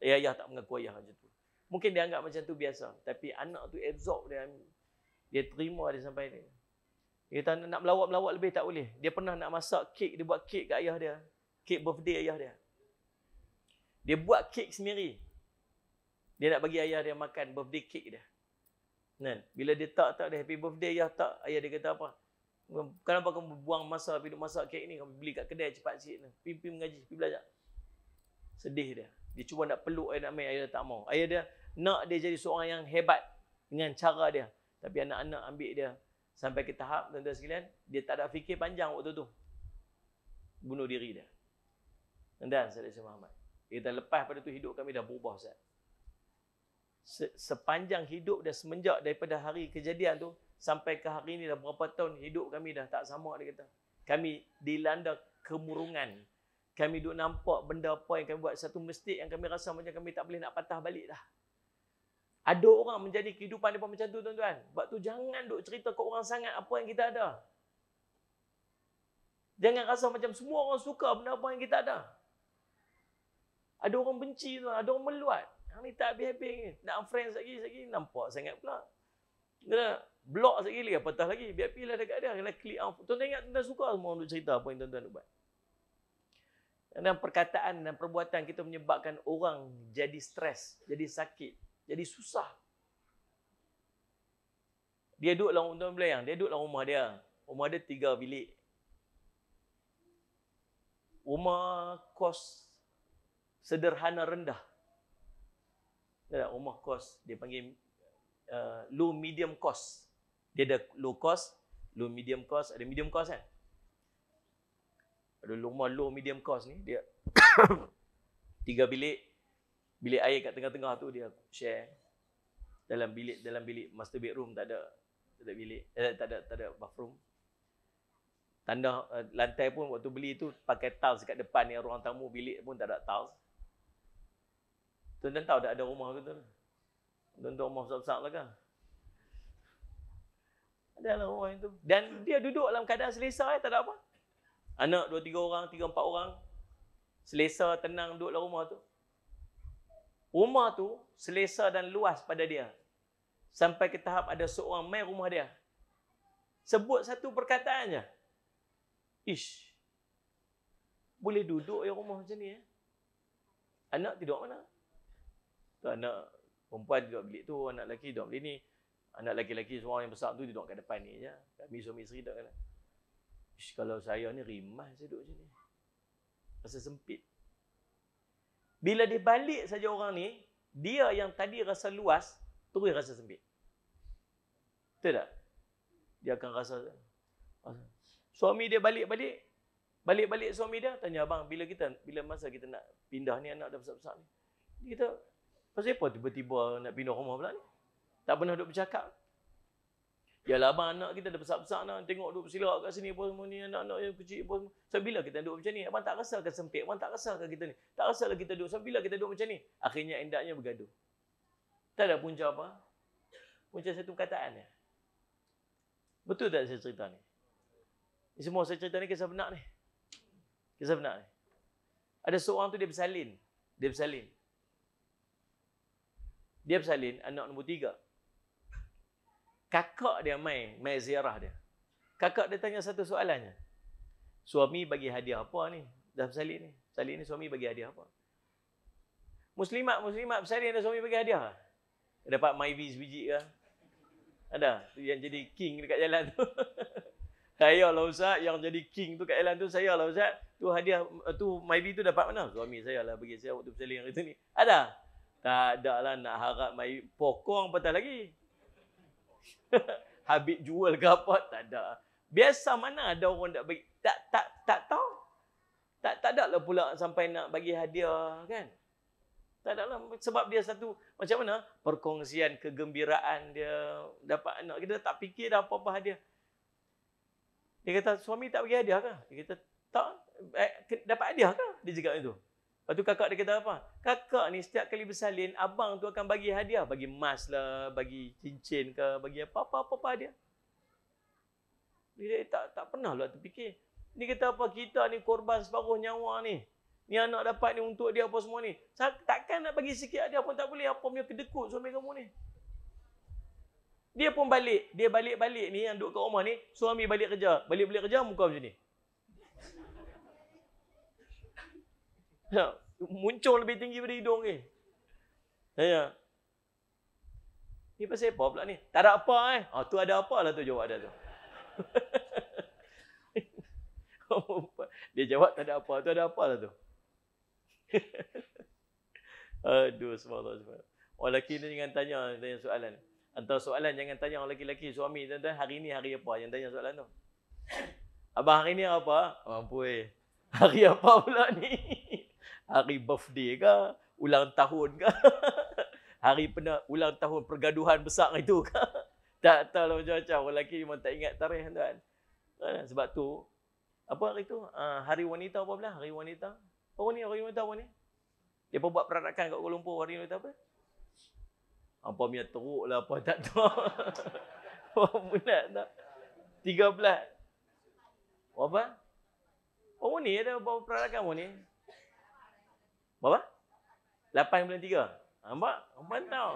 Speaker 1: eh, ayah tak mengaku ayah macam tu. Mungkin dia anggap macam tu biasa. Tapi anak tu absorb dia. Dia terima dia sampai ni. Dia kata nak melawat-melawat lebih tak boleh. Dia pernah nak masak kek. Dia buat kek kat ayah dia. Kek birthday ayah dia. Dia buat kek sendiri. Dia nak bagi ayah dia makan birthday kek dia. Nen, kan? bila dia tak, tak dia happy birthday ayah tak. Ayah dia kata apa? Kenapa kamu buang masa pergi masak kek ni? Kamu beli kat kedai cepat sikit. Pimpin mengaji. Pergi belajar. Sedih dia. Dia cuba nak peluk ayah nak main, ayah tak mau. Ayah dia nak dia jadi seorang yang hebat dengan cara dia. Tapi anak-anak ambil dia sampai ke tahap tuan-tuan sekalian, dia tak ada fikir panjang waktu tu. Bunuh diri dia. Tuan-tuan, saya rasa Muhammad. Kita lepas pada tu hidup kami dah berubah, Se sepanjang hidup dah semenjak daripada hari kejadian tu sampai ke hari ni dah berapa tahun hidup kami dah tak sama dia kata. Kami dilanda kemurungan, kami duk nampak benda apa yang kami buat satu mistake yang kami rasa macam kami tak boleh nak patah balik dah. Ada orang menjadi kehidupan dia pun macam tu tuan-tuan. Sebab tu jangan duk cerita ke orang sangat apa yang kita ada. Jangan rasa macam semua orang suka benda apa yang kita ada. Ada orang benci tuan, ada orang meluat. Hang ni tak habis-habis ni. Nak friends lagi lagi nampak sangat pula. Kena blok sekali lagi, patah lagi. Biar pilih dekat dia, kena klik. Tuan-tuan ingat tuan-tuan suka semua orang duk cerita apa yang tuan-tuan duk buat dan perkataan dan perbuatan kita menyebabkan orang jadi stres, jadi sakit, jadi susah. Dia duduk dalam rumah dia, dia duduk dalam rumah dia. Rumah dia tiga bilik. Rumah kos sederhana rendah. Dia rumah kos, dia panggil uh, low medium cost. Dia ada low cost, low medium cost, ada medium cost kan? ada rumah low medium cost ni dia tiga bilik bilik air kat tengah-tengah tu dia share dalam bilik dalam bilik master bedroom tak ada tak ada bilik eh, tak ada tak ada bathroom tanda uh, lantai pun waktu beli tu pakai tiles kat depan ni ruang tamu bilik pun tak ada tiles tuan-tuan tahu tak ada rumah ke tu tuan-tuan rumah besar-besar lah kan ada lah rumah itu dan dia duduk dalam keadaan selesa eh, tak ada apa Anak dua tiga orang, tiga empat orang Selesa tenang duduk rumah tu Rumah tu selesa dan luas pada dia Sampai ke tahap ada seorang main rumah dia Sebut satu perkataannya Ish Boleh duduk ya rumah macam ni eh? Anak tidur mana? Tu anak perempuan duduk bilik tu, anak lelaki duduk bilik ni. Anak lelaki-lelaki seorang yang besar tu duduk kat depan ni ya. Kami suami isteri tak kena. Ish, kalau saya ni rimas saya duduk sini. Rasa sempit. Bila dia balik saja orang ni, dia yang tadi rasa luas, terus rasa sempit. Betul tak? Dia akan rasa suami dia balik-balik balik-balik suami dia tanya abang bila kita bila masa kita nak pindah ni anak dah besar-besar ni. Kita pasal apa tiba-tiba nak pindah rumah pula ni? Tak pernah duk bercakap. Yalah abang anak kita ada besar-besar nak tengok duduk bersilap kat sini apa semua ni anak-anak yang kecil apa semua. Sampai bila kita duduk macam ni? Abang tak rasa ke sempit? Abang tak rasa ke kita ni? Tak rasa lagi kita duduk. Sampai bila kita duduk macam ni? Akhirnya endaknya bergaduh. Tak ada punca apa? Punca satu perkataan ni. Betul tak saya cerita ni? ni? semua saya cerita ni kisah benar ni. Kisah benar ni. Ada seorang tu dia bersalin. Dia bersalin. Dia bersalin anak nombor tiga kakak dia mai mai ziarah dia kakak dia tanya satu soalannya suami bagi hadiah apa ni dah bersalin ni bersalin ni suami bagi hadiah apa muslimat muslimat bersalin ada suami bagi hadiah ke dapat myvi sebiji ke ada yang jadi king dekat jalan tu saya lah ustaz yang jadi king tu kat jalan tu saya lah ustaz tu hadiah tu myvi tu dapat mana suami saya lah bagi saya waktu bersalin hari tu ni ada tak ada lah nak harap mai pokong patah lagi Habib jual ke apa? Tak ada. Biasa mana ada orang nak bagi? Tak, tak, tak tahu. Tak, tak ada lah pula sampai nak bagi hadiah kan? Tak ada lah. Sebab dia satu, macam mana? Perkongsian kegembiraan dia dapat anak. Kita tak fikir dah apa-apa hadiah. Dia kata, suami tak bagi hadiah ke? Dia kata, tak. Eh, dapat hadiah ke? Dia cakap macam tu. Lepas tu kakak dia kata apa? Kakak ni setiap kali bersalin, abang tu akan bagi hadiah. Bagi emas lah, bagi cincin ke, bagi apa-apa-apa dia. Dia tak, tak pernah lah terfikir. Ni kata apa? Kita ni korban separuh nyawa ni. Ni anak dapat ni untuk dia apa semua ni. Takkan nak bagi sikit hadiah pun tak boleh. Apa punya kedekut suami kamu ni. Dia pun balik. Dia balik-balik ni yang duduk kat rumah ni. Suami balik kerja. Balik-balik kerja muka macam ni. Ya, muncung lebih tinggi daripada hidung ni. Ya, ya. Ni pasal apa pula ni? Tak ada apa eh. Ah, tu ada apa lah tu jawab dia tu. dia jawab tak ada apa. Tu ada apa lah tu. Aduh, semua Oh, lelaki ni jangan tanya, tanya soalan. Antara soalan jangan tanya orang lelaki-lelaki suami. Tuan-tuan, hari ni hari apa? Jangan tanya soalan tu. Abang hari ni apa? Mampu eh. Hari apa pula ni? hari birthday ke, ulang tahun ke, hari pena, ulang tahun pergaduhan besar itu ke. tak tahu lah macam-macam. Orang lelaki memang tak ingat tarikh tuan. Sebab tu, apa hari tu? Ah, hari wanita apa pula? Hari wanita? Apa ni? Hari wanita apa ni? Dia pun buat peradakan kat Kuala Lumpur hari wanita apa? Apa punya teruk lah apa tak tahu. apa pun tak tahu. 13. Apa? Oh ni ada apa peradakan pun ni. Berapa? 8 bulan 3. Nampak? Nampak tau.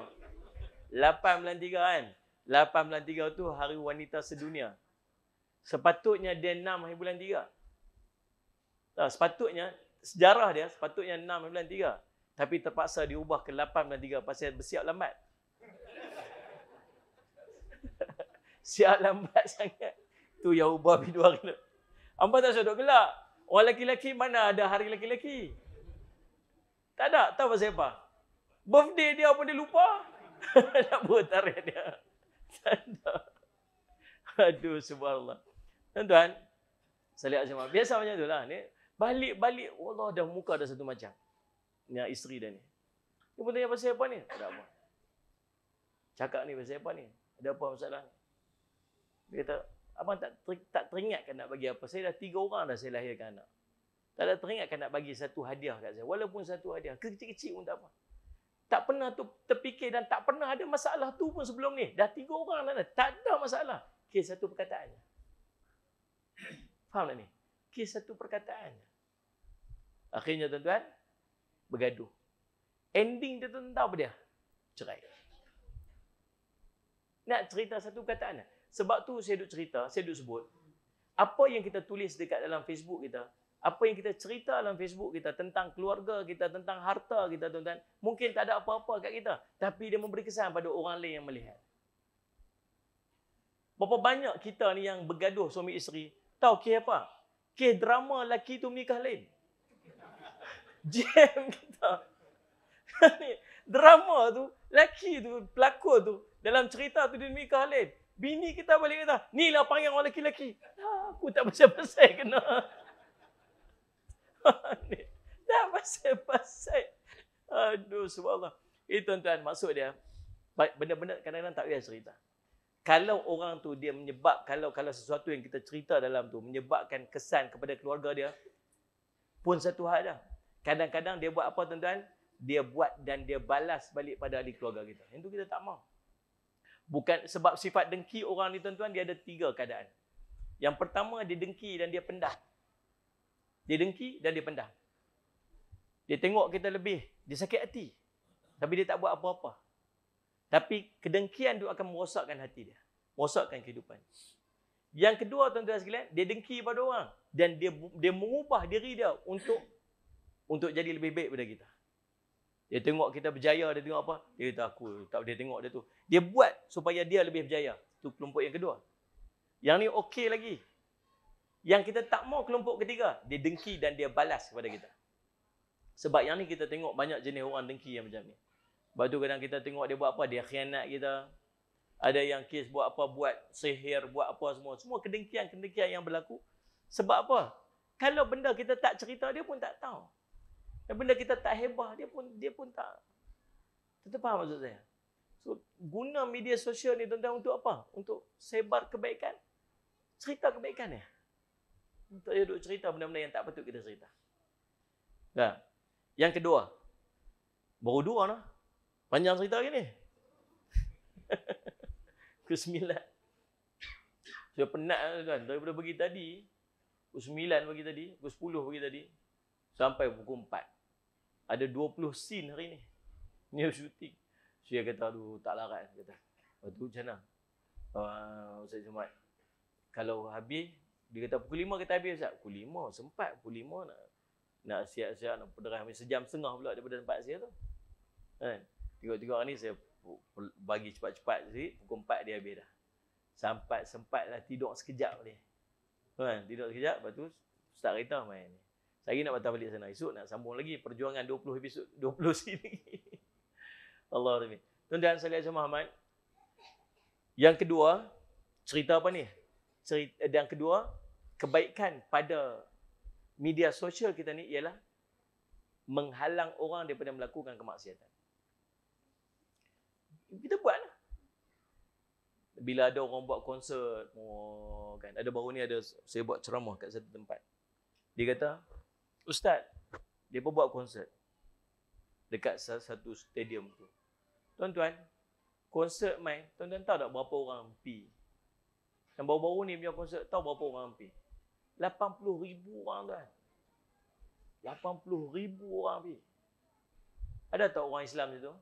Speaker 1: 8 bulan 3 kan? 8 bulan 3 tu hari wanita sedunia. Sepatutnya dia 6 hari bulan 3. Tak, ah, sepatutnya, sejarah dia sepatutnya 6 hari bulan 3. Tapi terpaksa diubah ke 8 bulan 3 pasal bersiap lambat. siap lambat sangat. Tu yang ubah bidu hari tu. Nampak tak saya gelap? Orang lelaki-lelaki mana ada hari lelaki-lelaki? Tak ada, tahu pasal apa? Birthday dia pun dia lupa. Nak buat tarikh dia. Tak ada. Aduh, subhanallah. Tuan-tuan, saya lihat semua. Biasa macam tu lah. Balik-balik, Allah dah muka dah satu macam. Ni isteri dia ni. Dia pun tanya pasal apa ni? Tak ada apa. Cakap ni pasal apa ni? Ada apa masalah ni? Dia kata, abang tak, tak teringatkan nak bagi apa. Saya dah tiga orang dah saya lahirkan anak. Tak ada teringatkan nak bagi satu hadiah kat saya. Walaupun satu hadiah. Kecil-kecil pun tak apa. Tak pernah tu terfikir dan tak pernah ada masalah tu pun sebelum ni. Dah tiga orang dah. Tak ada masalah. Kes satu perkataannya. Faham tak ni? Kes satu perkataannya. Akhirnya tuan-tuan, bergaduh. Ending dia tuan tahu apa dia? Cerai. Nak cerita satu perkataan. Sebab tu saya duduk cerita, saya duduk sebut. Apa yang kita tulis dekat dalam Facebook kita, apa yang kita cerita dalam Facebook kita tentang keluarga kita, tentang harta kita tuan-tuan, mungkin tak ada apa-apa kat kita. Tapi dia memberi kesan pada orang lain yang melihat. Berapa banyak kita ni yang bergaduh suami isteri, tahu kira apa? Kira drama lelaki tu menikah lain. Jam kita. drama tu, lelaki tu, pelakon tu, dalam cerita tu dia menikah lain. Bini kita balik kata, ni lah panggil orang lelaki-lelaki. Lah, aku tak bersih-bersih kena. Dah pasal-pasal. Aduh, semua Allah. Itu eh, tuan-tuan, maksud dia, benda-benda kadang-kadang tak payah cerita. Kalau orang tu dia menyebab, kalau kalau sesuatu yang kita cerita dalam tu, menyebabkan kesan kepada keluarga dia, pun satu hal dah. Kadang-kadang dia buat apa tuan-tuan? Dia buat dan dia balas balik pada ahli keluarga kita. Yang tu kita tak mahu. Bukan sebab sifat dengki orang ni tuan-tuan, dia ada tiga keadaan. Yang pertama, dia dengki dan dia pendah. Dia dengki dan dia pendam. Dia tengok kita lebih. Dia sakit hati. Tapi dia tak buat apa-apa. Tapi kedengkian itu akan merosakkan hati dia. Merosakkan kehidupan. Yang kedua tuan-tuan sekalian, dia dengki pada orang. Dan dia dia mengubah diri dia untuk untuk jadi lebih baik pada kita. Dia tengok kita berjaya, dia tengok apa? Dia eh, kata, aku tak dia tengok dia tu. Dia buat supaya dia lebih berjaya. Itu kelompok yang kedua. Yang ni okey lagi. Yang kita tak mau kelompok ketiga, dia dengki dan dia balas kepada kita. Sebab yang ni kita tengok banyak jenis orang dengki yang macam ni. Lepas tu kadang kita tengok dia buat apa, dia khianat kita. Ada yang kes buat apa, buat sihir, buat apa semua. Semua kedengkian-kedengkian yang berlaku. Sebab apa? Kalau benda kita tak cerita, dia pun tak tahu. Kalau benda kita tak hebah, dia pun dia pun tak. Kita faham maksud saya? So, guna media sosial ni tuan-tuan untuk apa? Untuk sebar kebaikan? Cerita kebaikan ya? Tak dia duk cerita benda-benda yang tak patut kita cerita. Ha. Yang kedua. Baru dua lah. Panjang cerita lagi ni. Kesembilan. Saya penat kan. Daripada pergi tadi. Pukul sembilan pergi tadi. Pukul sepuluh pergi tadi. Sampai pukul empat. Ada dua puluh sin hari ni. Ni syuting. Saya kata, aduh tak larat. Kata. Lepas tu macam mana? Uh, Ustaz Jumat. Kalau habis, dia kata pukul 5 kita habis Ustaz. Pukul 5 sempat pukul 5 nak nak siap-siap nak pederai habis sejam setengah pula daripada tempat saya tu. Kan? tiga tengok ni saya bagi cepat-cepat sikit pukul 4 dia habis dah. Sampai sempatlah tidur sekejap ni. Kan? Tidur sekejap lepas tu start kereta main ni. Saya nak patah balik sana esok nak sambung lagi perjuangan 20 episod 20 sini. Allah Rabbi. Tuan-tuan saya lihat Muhammad. Yang kedua, cerita apa ni? Cerita, eh, dan kedua, kebaikan pada media sosial kita ni ialah menghalang orang daripada melakukan kemaksiatan. Kita buatlah. Bila ada orang buat konsert, oh, kan. Ada baru ni ada saya buat ceramah kat satu tempat. Dia kata, "Ustaz, dia pun buat konsert dekat satu stadium tu. Tuan-tuan, konsert main, tuan-tuan tahu tak berapa orang pergi? Yang baru-baru ni punya konsert, tahu berapa orang pergi? 80 ribu orang tuan. 80 ribu orang pergi. Ada tak orang Islam situ?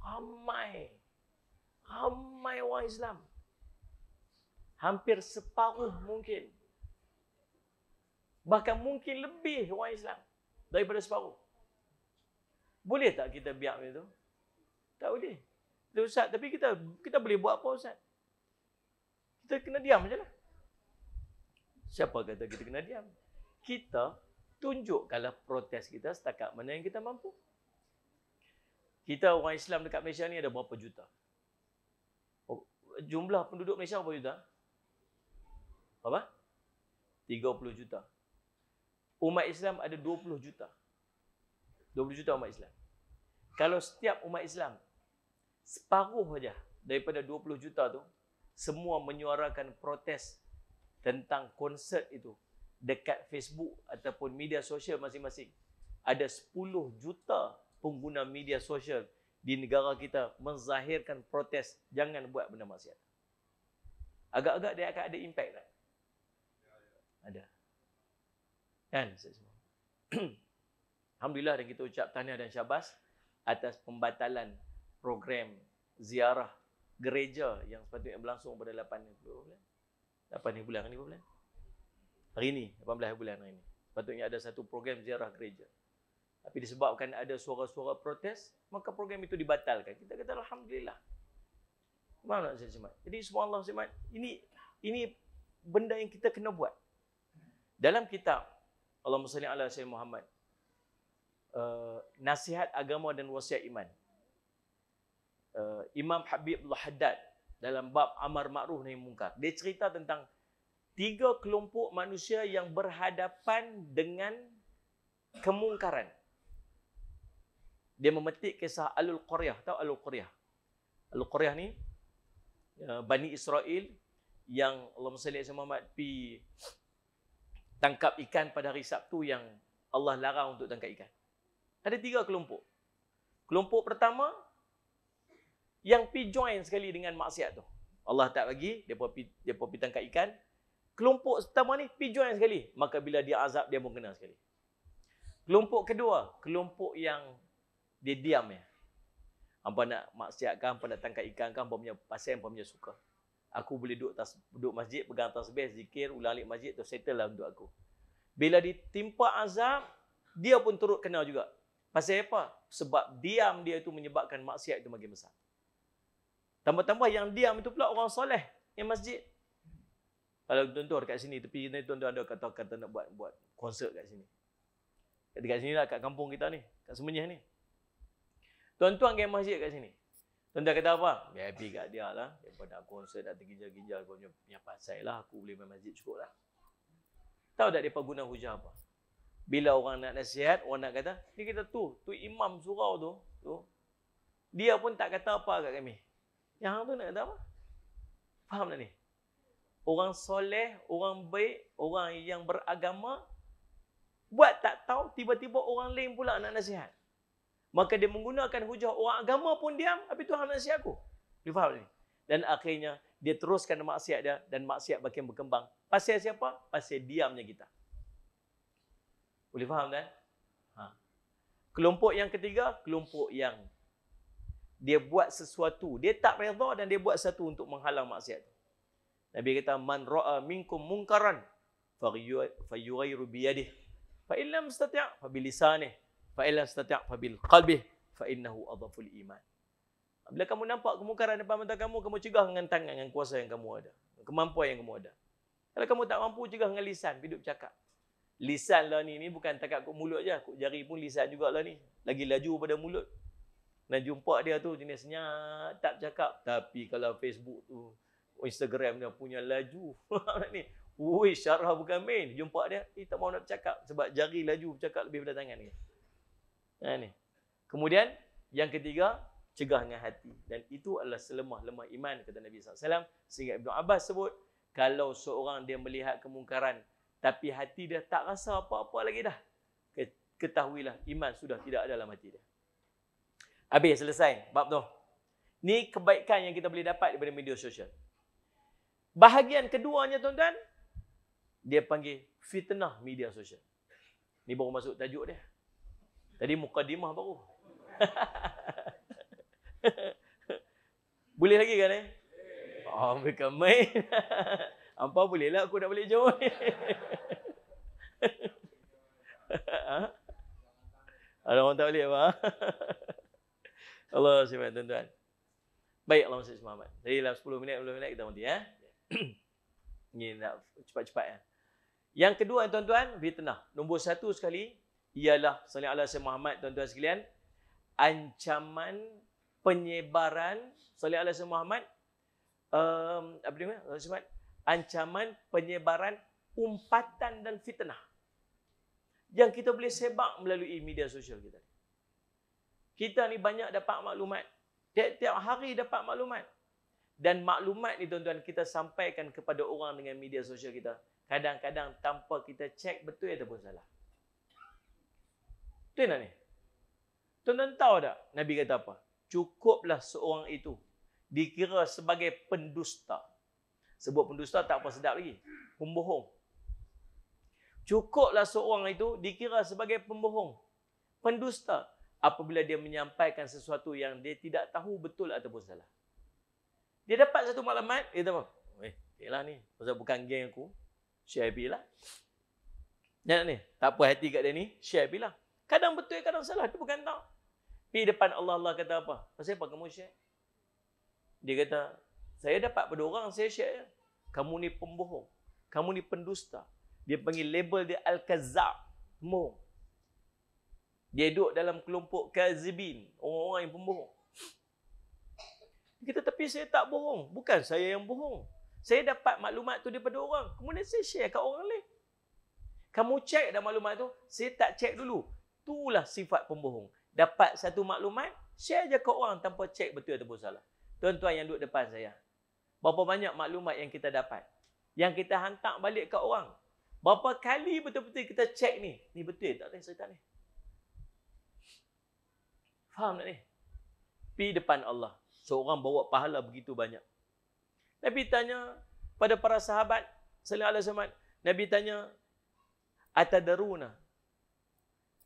Speaker 1: Ramai. Ramai orang Islam. Hampir separuh mungkin. Bahkan mungkin lebih orang Islam daripada separuh. Boleh tak kita biar macam tu? Tak boleh. Ustaz, tapi kita kita boleh buat apa Ustaz? Kita kena diam je lah. Siapa kata kita kena diam? Kita tunjukkanlah protes kita setakat mana yang kita mampu. Kita orang Islam dekat Malaysia ni ada berapa juta? Oh, jumlah penduduk Malaysia berapa juta? Apa? 30 juta. Umat Islam ada 20 juta. 20 juta umat Islam. Kalau setiap umat Islam separuh saja daripada 20 juta tu semua menyuarakan protes tentang konsert itu dekat Facebook ataupun media sosial masing-masing. Ada 10 juta pengguna media sosial di negara kita menzahirkan protes jangan buat benda maksiat. Agak-agak dia akan ada impact tak? Ada. Kan? Alhamdulillah dan kita ucap tahniah dan syabas atas pembatalan program ziarah gereja yang sepatutnya berlangsung pada 8 bulan apa ni bulan ni bulan hari ni 18 bulan hari ni patutnya ada satu program ziarah gereja tapi disebabkan ada suara-suara protes maka program itu dibatalkan kita kata alhamdulillah mana saya simak jadi semua Allah simak ini ini benda yang kita kena buat dalam kitab Allahumma salli ala sayyidina Muhammad uh, nasihat agama dan wasiat iman uh, Imam Habibullah haddad dalam bab amar Makruh nahi mungkar. Dia cerita tentang tiga kelompok manusia yang berhadapan dengan kemungkaran. Dia memetik kisah Alul Qaryah. Tahu Alul Qaryah? Alul Qaryah ni ya, Bani Israel yang Allah SWT Muhammad pi tangkap ikan pada hari Sabtu yang Allah larang untuk tangkap ikan. Ada tiga kelompok. Kelompok pertama, yang pi join sekali dengan maksiat tu. Allah tak bagi, depa pi depa pi tangkap ikan. Kelompok pertama ni pi join sekali, maka bila dia azab dia pun kena sekali. Kelompok kedua, kelompok yang dia diam ya. Hampa nak maksiat kan, hampa nak tangkap ikan kan, hampa punya pasal hampa punya suka. Aku boleh duduk tas, duduk masjid, pegang tasbih, zikir, ulang alik masjid tu settle lah untuk aku. Bila ditimpa azab, dia pun turut kena juga. Pasal apa? Sebab diam dia itu menyebabkan maksiat itu makin besar. Tambah-tambah yang diam itu pula orang soleh yang masjid. Kalau tuan-tuan dekat sini, tepi ni tuan-tuan ada kata kata nak buat buat konsert kat sini. Kat dekat sini lah, kat kampung kita ni, kat Semenyih ni. Tuan-tuan yang masjid kat sini. Tuan-tuan kata apa? Happy kat dia lah. Daripada konsert, dah terginjal-ginjal, kau punya, punya pasal lah, aku boleh main masjid cukup lah. Tahu tak mereka guna hujah apa? Bila orang nak nasihat, orang nak kata, ni kita tu, tu imam surau tu, tu, dia pun tak kata apa kat kami. Yang hang tu nak kata apa? Faham tak ni? Orang soleh, orang baik, orang yang beragama buat tak tahu tiba-tiba orang lain pula nak nasihat. Maka dia menggunakan hujah orang agama pun diam, tapi Tuhan nak nasihat aku. Dia faham ni? Dan akhirnya dia teruskan maksiat dia dan maksiat makin berkembang. Pasal siapa? Pasal diamnya kita. Boleh faham tak? Kan? Ha. Kelompok yang ketiga, kelompok yang dia buat sesuatu dia tak redha dan dia buat satu untuk menghalang maksiat tu nabi kata man ra'a minkum munkaran fayughayyiru bi yadihi fa in lam yastati' fa bi lisanih fa in lam fa bil qalbi fa innahu adhaful iman bila kamu nampak kemungkaran depan mata kamu kamu cegah dengan tangan dengan kuasa yang kamu ada kemampuan yang kamu ada kalau kamu tak mampu cegah dengan lisan hidup cakap lisan lah ni ni bukan takat kok mulut aja kok jari pun lisan jugaklah ni lagi laju pada mulut dan jumpa dia tu jenis senyap, tak cakap. Tapi kalau Facebook tu, Instagram dia punya laju. ni, Ui, syarah bukan main. Jumpa dia, eh, tak mau nak cakap. Sebab jari laju cakap lebih daripada tangan ni. Ha, ni. Kemudian, yang ketiga, cegah dengan hati. Dan itu adalah selemah-lemah iman, kata Nabi SAW. Sehingga Ibn Abbas sebut, kalau seorang dia melihat kemungkaran, tapi hati dia tak rasa apa-apa lagi dah. Ketahuilah, iman sudah tidak ada dalam hati dia. Habis selesai bab tu. Ni kebaikan yang kita boleh dapat daripada media sosial. Bahagian keduanya tuan-tuan, dia panggil fitnah media sosial. Ni baru masuk tajuk dia. Tadi mukadimah baru. boleh lagi kan eh? Oh, mereka main. Apa boleh lah aku nak boleh jauh ni. Ha? Ada orang tak boleh apa? Allah SWT tuan-tuan. Baik Allah SWT Muhammad. Jadi dalam 10 minit, 10 minit kita mati ya. Ini nak cepat-cepat ya. Yang kedua tuan-tuan, fitnah. Nombor satu sekali, ialah salli Allah SWT Muhammad tuan-tuan sekalian. Ancaman penyebaran salli Allah SWT Muhammad. Um, apa dia Allah SWT Ancaman penyebaran umpatan dan fitnah. Yang kita boleh sebab melalui media sosial kita. Kita ni banyak dapat maklumat. Tiap-tiap hari dapat maklumat. Dan maklumat ni tuan-tuan kita sampaikan kepada orang dengan media sosial kita. Kadang-kadang tanpa kita cek betul ataupun salah. Tuan tak ni? Tuan-tuan tahu tak Nabi kata apa? Cukuplah seorang itu dikira sebagai pendusta. Sebut pendusta tak apa sedap lagi. Pembohong. Cukuplah seorang itu dikira sebagai pembohong. Pendusta apabila dia menyampaikan sesuatu yang dia tidak tahu betul ataupun salah. Dia dapat satu maklumat, dia tahu, eh, yalah ni, pasal bukan geng aku, share bila? lah. Ya ni, tak puas hati kat dia ni, share bila? Kadang betul, kadang salah, tu bukan tahu. Pi depan Allah, Allah kata apa? Pasal apa kamu share? Dia kata, saya dapat pada orang, saya share ya. Kamu ni pembohong. Kamu ni pendusta. Dia panggil label dia Al-Kazab. Mohong. Dia duduk dalam kelompok kazibin. Orang-orang yang pembohong. Kita tapi saya tak bohong. Bukan saya yang bohong. Saya dapat maklumat tu daripada orang. Kemudian saya share kat orang lain. Kamu cek dah maklumat tu. Saya tak cek dulu. Itulah sifat pembohong. Dapat satu maklumat. Share je ke orang tanpa cek betul atau salah. Tuan-tuan yang duduk depan saya. Berapa banyak maklumat yang kita dapat. Yang kita hantar balik ke orang. Berapa kali betul-betul kita cek ni. Ni betul tak? Saya tak ni? Faham tak ni? Pi depan Allah. Seorang bawa pahala begitu banyak. Nabi tanya pada para sahabat sallallahu alaihi wasallam, Nabi tanya atadaruna?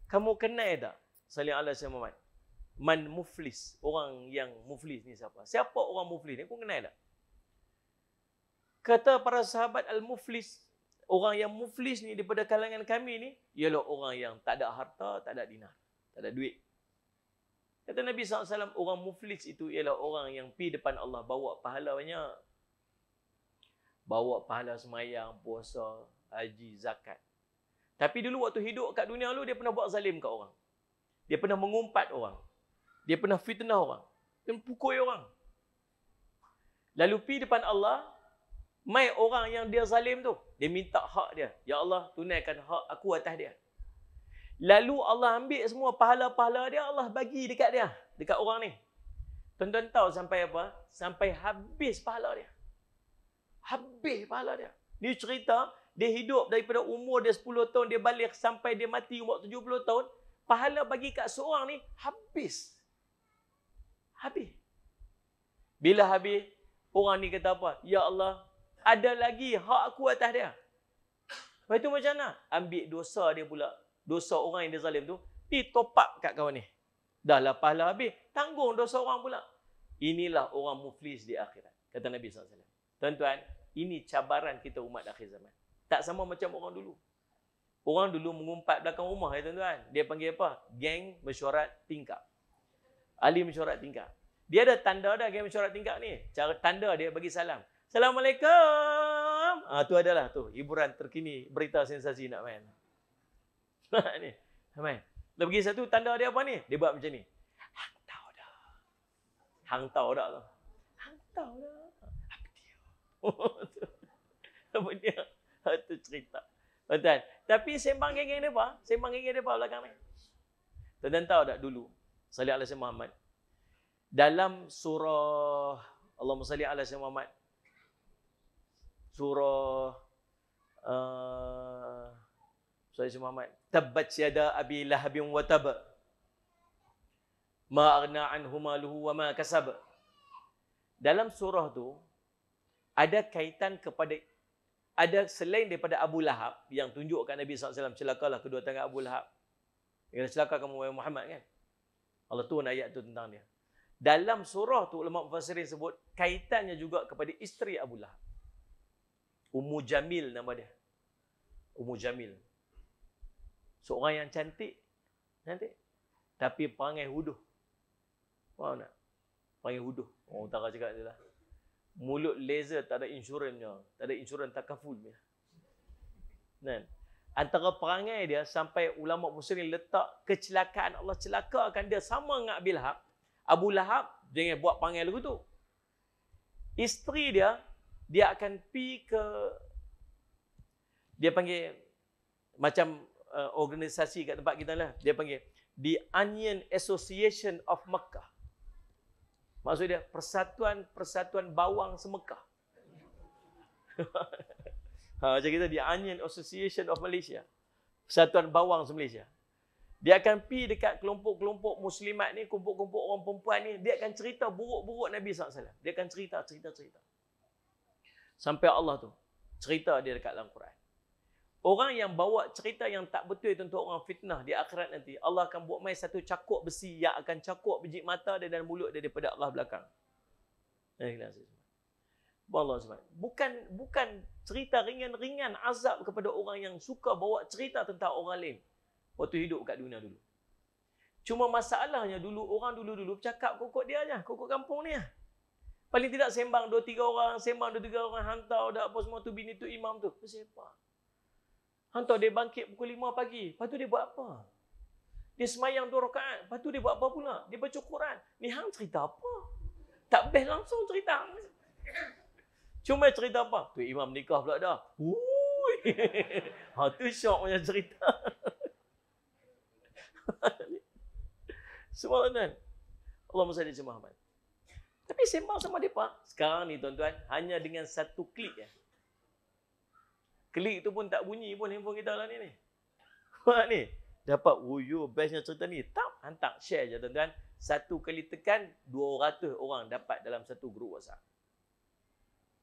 Speaker 1: Kamu kenal tak sallallahu alaihi wasallam? Man muflis, orang yang muflis ni siapa? Siapa orang muflis ni? Kau kenal tak? Kata para sahabat al-muflis, orang yang muflis ni daripada kalangan kami ni ialah orang yang tak ada harta, tak ada dinar, tak ada duit. Kata Nabi SAW, orang muflis itu ialah orang yang pi depan Allah bawa pahala banyak. Bawa pahala semayang, puasa, haji, zakat. Tapi dulu waktu hidup kat dunia lu, dia pernah buat zalim kat orang. Dia pernah mengumpat orang. Dia pernah fitnah orang. Dia pukul orang. Lalu pi depan Allah, mai orang yang dia zalim tu. Dia minta hak dia. Ya Allah, tunaikan hak aku atas dia. Lalu Allah ambil semua pahala-pahala dia, Allah bagi dekat dia, dekat orang ni. Tuan-tuan tahu sampai apa? Sampai habis pahala dia. Habis pahala dia. Ni cerita, dia hidup daripada umur dia 10 tahun, dia balik sampai dia mati umur 70 tahun. Pahala bagi kat seorang ni, habis. Habis. Bila habis, orang ni kata apa? Ya Allah, ada lagi hak aku atas dia. Lepas tu macam mana? Ambil dosa dia pula dosa orang yang dia zalim tu, dia top up kat kawan ni. Dah lah pahala habis, tanggung dosa orang pula. Inilah orang muflis di akhirat. Kata Nabi SAW. Tuan-tuan, ini cabaran kita umat akhir zaman. Tak sama macam orang dulu. Orang dulu mengumpat belakang rumah ya tuan-tuan. Dia panggil apa? Gang mesyuarat tingkap. Ali mesyuarat tingkap. Dia ada tanda dah gang mesyuarat tingkap ni. Cara tanda dia bagi salam. Assalamualaikum. Ah ha, tu adalah tu hiburan terkini berita sensasi nak main. Nah, ni. Sampai. Dah pergi satu, tanda dia apa ni? Dia buat macam ni. Hang tahu dah. Hang tahu dah tu. Hang tahu dah. Apa dia? Oh, apa dia? Itu cerita. tuan Tapi sembang geng-geng dia apa? Sembang geng-geng dia apa belakang ni? Tuan-tuan tahu tak dulu? Salih Allah Muhammad. Dalam surah Allahumma salli ala sayyidina Muhammad. Surah uh, saya so, Muhammad. Tabbat yada abi lahabin wa tab. Ma aghna anhu maluhu wa ma kasab. Dalam surah tu ada kaitan kepada ada selain daripada Abu Lahab yang tunjukkan Nabi SAW celakalah kedua tangan Abu Lahab. Yang celaka kamu wahai Muhammad kan? Allah tu ayat tu tentang dia. Dalam surah tu ulama mufassirin sebut kaitannya juga kepada isteri Abu Lahab. Ummu Jamil nama dia. Ummu Jamil. Seorang yang cantik, cantik. Tapi perangai huduh. Faham tak? Perangai huduh. Orang utara cakap je lah. Mulut laser tak ada insurannya. Tak ada insurans takaful. Dan antara perangai dia sampai ulama muslim letak kecelakaan Allah celakakan dia sama dengan Abu Lahab. Abu Lahab jangan buat perangai lagu tu. Isteri dia dia akan pi ke dia panggil macam uh, organisasi kat tempat kita lah. Dia panggil The Onion Association of Mekah. Maksud dia persatuan-persatuan bawang semekah. ha, macam kita The Onion Association of Malaysia. Persatuan bawang se-Malaysia. Dia akan pi dekat kelompok-kelompok muslimat ni, kumpul-kumpul orang perempuan ni, dia akan cerita buruk-buruk Nabi SAW. Dia akan cerita, cerita, cerita. Sampai Allah tu, cerita dia dekat dalam Quran. Orang yang bawa cerita yang tak betul tentang orang fitnah di akhirat nanti, Allah akan buat main satu cakuk besi yang akan cakuk biji mata dia dan mulut dia daripada Allah belakang. Eh, Allah SWT. Bukan, bukan cerita ringan-ringan azab kepada orang yang suka bawa cerita tentang orang lain waktu hidup kat dunia dulu. Cuma masalahnya dulu, orang dulu-dulu cakap kokok dia je, kokok kampung ni Paling tidak sembang dua tiga orang, sembang dua tiga orang hantar dah apa semua tu bini tu imam tu. Sembang. Hantar dia bangkit pukul 5 pagi. Lepas tu dia buat apa? Dia semayang dua rakaat. Lepas tu dia buat apa pula? Dia baca Quran. Ni hang cerita apa? Tak best langsung cerita. Cuma cerita apa? Tu imam nikah pula dah. Hui. Ha tu syok punya cerita. Semua kan? Allah SWT Muhammad. Tapi sembang sama dia pak. Sekarang ni tuan-tuan. Hanya dengan satu klik ya klik tu pun tak bunyi pun handphone kita lah ni ni. Buat ni. Dapat wuyu oh, bestnya cerita ni. Tak hantar share je tuan-tuan. Satu kali tekan 200 orang dapat dalam satu grup WhatsApp.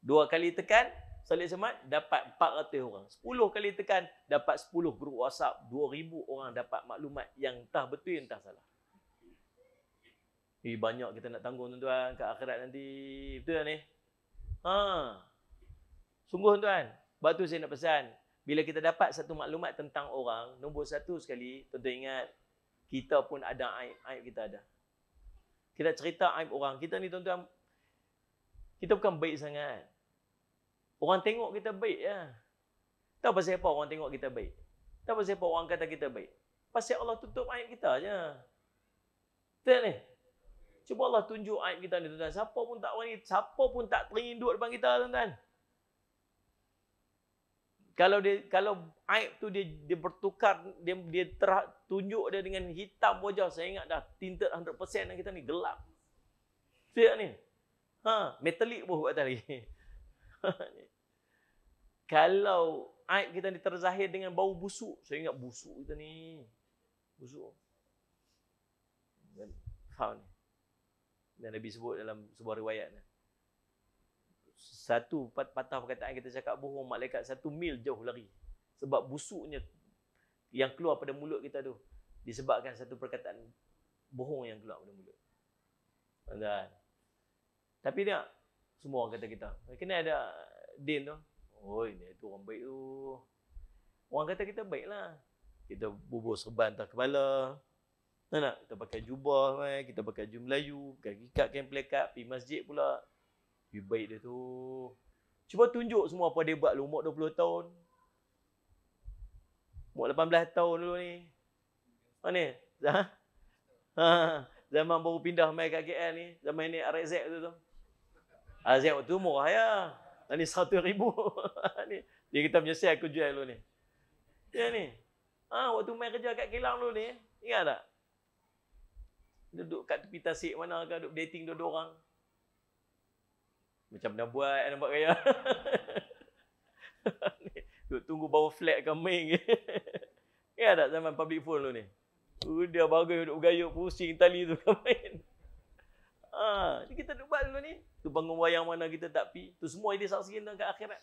Speaker 1: Dua kali tekan Salih Semat dapat 400 orang. Sepuluh kali tekan dapat 10 grup WhatsApp 2000 orang dapat maklumat yang entah betul yang entah salah. Eh, banyak kita nak tanggung tuan-tuan ke akhirat nanti. Betul tak ni? Ha. Sungguh tuan-tuan. Sebab tu saya nak pesan, bila kita dapat satu maklumat tentang orang, nombor satu sekali, tentu ingat, kita pun ada aib, aib kita ada. Kita cerita aib orang. Kita ni tuan-tuan, kita bukan baik sangat. Orang tengok kita baik ya. Tahu pasal apa orang tengok kita baik? Tahu pasal apa orang kata kita baik? Pasal Allah tutup aib kita je. Tengok ni. Cuba Allah tunjuk aib kita ni tuan-tuan. Siapa pun tak orang ni, siapa pun tak terinduk depan kita tuan-tuan kalau dia kalau aib tu dia dia bertukar dia dia terah, tunjuk dia dengan hitam wajah saya ingat dah tinted 100% dan kita ni gelap. Siap ni. Ha, metalik pun buat tadi. kalau aib kita ni terzahir dengan bau busuk, saya ingat busuk kita ni. Busuk. Dan faham ni. Dan Nabi sebut dalam sebuah riwayat ni satu pat patah perkataan kita cakap bohong malaikat satu mil jauh lari sebab busuknya yang keluar pada mulut kita tu disebabkan satu perkataan bohong yang keluar pada mulut tuan tapi dia semua orang kata kita kena ada din tu oi dia tu orang baik tu orang kata kita baiklah kita bubuh serban atas kepala tak nak? Kita pakai jubah, eh, kita pakai jubah Melayu, pakai kikat, kain pelekat, pergi masjid pula. Lebih baik dia tu. Cuba tunjuk semua apa dia buat lu umur 20 tahun. Umur 18 tahun dulu ni. Mana? Ha? Ha. Zaman baru pindah main kat KL ni. Zaman ni RZ tu tu. RZ ah, tu murah ya. Ini satu ribu. ni. Dia kata menyesal aku jual dulu ni. Ya ni. Ha, waktu main kerja kat kilang dulu ni. Ingat tak? Duduk kat tepi tasik mana ke. Duduk dating dua-dua orang. Macam dah buat nak buat raya. Duk tunggu bawa flat coming. Ya tak zaman public phone dulu ni. Udah bagai duk gayuk pusing tali tu kan. Ha, kita duk buat dulu ni. Tu bangun wayang mana kita tak pi, tu semua ini dia saksikan dekat akhirat.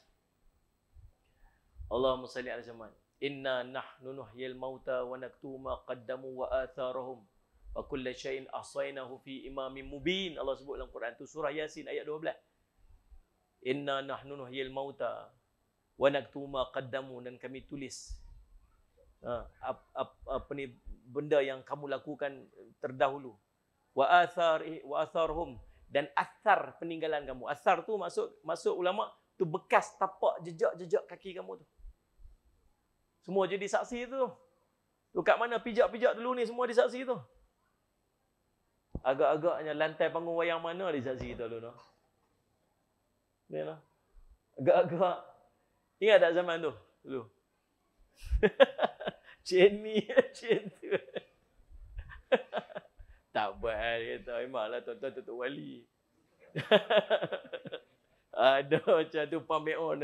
Speaker 1: Allahumma salli ala zaman. Inna nahnu nuhyil mauta wa naktubu ma qaddamu wa atharahum wa kullu shay'in ahsaynahu fi imamin mubin. Allah sebut dalam Quran tu surah Yasin ayat 12 inna nahnu nuhyil mauta wa naktubu ma qaddamu dan kami tulis uh, ap, ap, apa ni benda yang kamu lakukan terdahulu wa athar wa atharhum dan asar peninggalan kamu asar tu maksud masuk ulama tu bekas tapak jejak-jejak kaki kamu tu semua jadi saksi tu tu kat mana pijak-pijak dulu ni semua di saksi tu agak-agaknya lantai panggung wayang mana disaksi tu dulu no? Dia Agak-agak. Ingat tak zaman tu? Dulu. Cik ni, cik tak buat lah dia kata. Memanglah tuan-tuan tutup wali. Aduh, macam tu pamit on.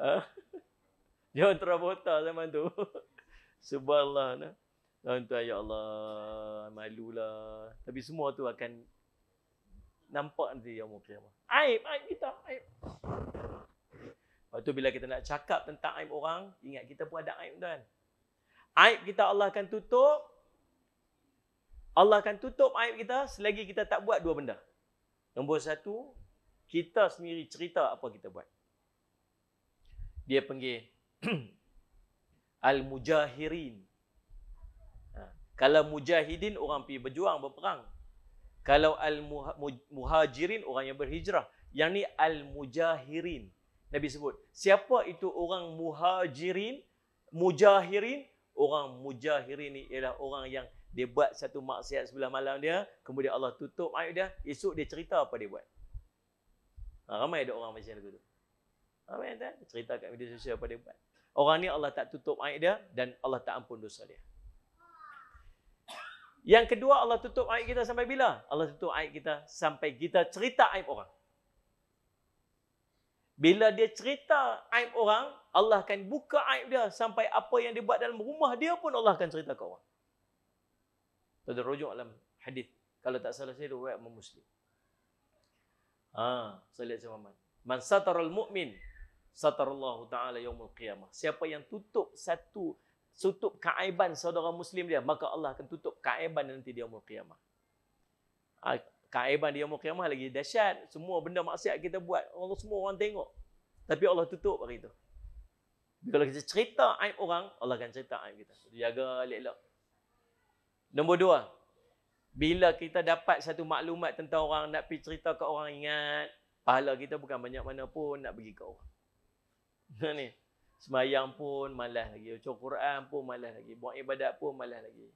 Speaker 1: ha? Jangan terabotah zaman tu. Subhanallah. Nah. Tuan-tuan, ya Allah. Malulah. Tapi semua tu akan nampak nanti yang mukir apa. Aib, aib kita, aib. Lepas tu bila kita nak cakap tentang aib orang, ingat kita pun ada aib tuan. Aib kita Allah akan tutup. Allah akan tutup aib kita selagi kita tak buat dua benda. Nombor satu, kita sendiri cerita apa kita buat. Dia panggil Al-Mujahirin. Ha, kalau Mujahidin orang pergi berjuang, berperang. Kalau al-muhajirin orang yang berhijrah. Yang ni al-mujahirin. Nabi sebut. Siapa itu orang muhajirin? Mujahirin? Orang mujahirin ni ialah orang yang dia buat satu maksiat sebelah malam dia. Kemudian Allah tutup ayat dia. Esok dia cerita apa dia buat. Ha, ramai ada orang macam tu. Ramai tak? Cerita kat media sosial apa dia buat. Orang ni Allah tak tutup aib dia dan Allah tak ampun dosa dia. Yang kedua Allah tutup aib kita sampai bila? Allah tutup aib kita sampai kita cerita aib orang. Bila dia cerita aib orang, Allah akan buka aib dia sampai apa yang dia buat dalam rumah dia pun Allah akan cerita ke orang. Tadi rujuk dalam hadis. Kalau tak salah saya riwayat Muslim. Ha, saya lihat sama Man, man satarul mu'min Allah ta'ala yaumul qiyamah. Siapa yang tutup satu tutup kaiban saudara muslim dia maka Allah akan tutup kaiban nanti dia umur kiamat kaiban di umur kiamat ha, lagi dahsyat semua benda maksiat kita buat Allah semua orang tengok tapi Allah tutup hari tu kalau kita cerita aib orang Allah akan cerita aib kita jaga elok-elok nombor dua bila kita dapat satu maklumat tentang orang nak pergi cerita ke orang ingat pahala kita bukan banyak mana pun nak bagi kau. orang ni Semayang pun malas lagi. Baca Quran pun malas lagi. Buat ibadat pun malas lagi.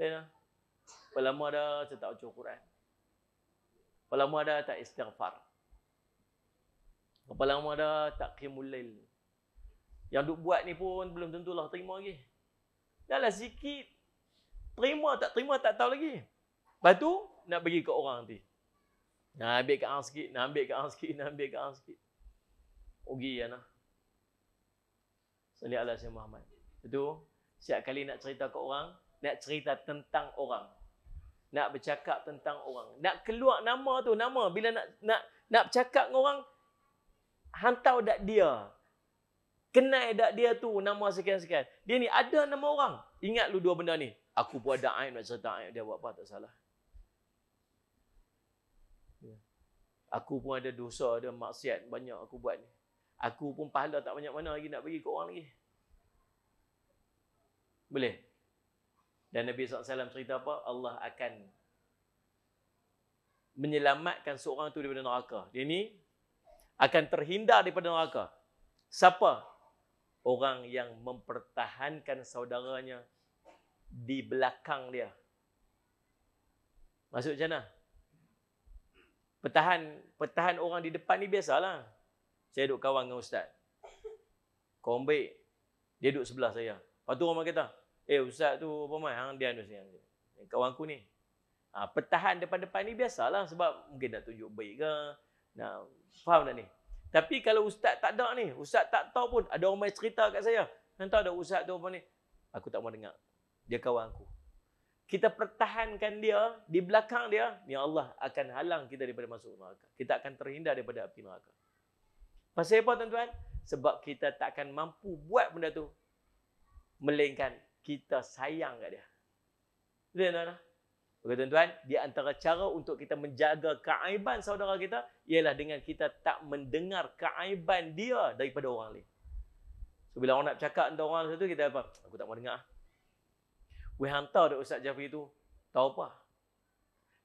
Speaker 1: Tengok, ya. Pelama ada saya tak baca Quran. Pelama ada tak istighfar. Pelama ada tak kimulil. Yang duk buat ni pun belum tentulah terima lagi. Dahlah sikit. Terima tak terima tak tahu lagi. Lepas tu nak bagi ke orang nanti. Nak ambil ke orang sikit, nak ambil ke orang sikit, nak ambil ke orang sikit ugi okay, ana. Sallallahu alaihi Muhammad. Itu setiap kali nak cerita ke orang, nak cerita tentang orang. Nak bercakap tentang orang. Nak keluar nama tu, nama bila nak nak nak bercakap dengan orang hantau dak dia. Kenai dak dia tu nama sekian-sekian. Dia ni ada nama orang. Ingat lu dua benda ni. Aku pun ada aib nak cerita aib dia buat apa tak salah. Aku pun ada dosa, ada maksiat banyak aku buat ni. Aku pun pahala tak banyak mana lagi nak bagi ke orang lagi. Boleh? Dan Nabi SAW cerita apa? Allah akan menyelamatkan seorang tu daripada neraka. Dia ni akan terhindar daripada neraka. Siapa? Orang yang mempertahankan saudaranya di belakang dia. Maksud macam mana? Pertahan, pertahan orang di depan ni biasalah saya duduk kawan dengan ustaz. Kombe dia duduk sebelah saya. Lepas tu orang kata, "Eh ustaz tu apa mai hang dia anus yang kawan aku ni." Ha, pertahan depan-depan ni biasalah sebab mungkin nak tunjuk baik ke, nak faham tak ni? Tapi kalau ustaz tak ada ni, ustaz tak tahu pun ada orang mai cerita kat saya. Entah ada ustaz tu apa ni. Aku tak mau dengar. Dia kawan aku. Kita pertahankan dia di belakang dia, ni Allah akan halang kita daripada masuk neraka. Kita akan terhindar daripada api neraka. Pasal apa tuan-tuan? Sebab kita takkan mampu buat benda tu. Melainkan kita sayang kat dia. Betul tuan-tuan? Maka tuan-tuan, di antara cara untuk kita menjaga keaiban saudara kita ialah dengan kita tak mendengar keaiban dia daripada orang lain. So, bila orang nak cakap tentang orang satu, kita apa? Aku tak mahu dengar. Weh hantar dekat Ustaz Jafri tu, tahu apa?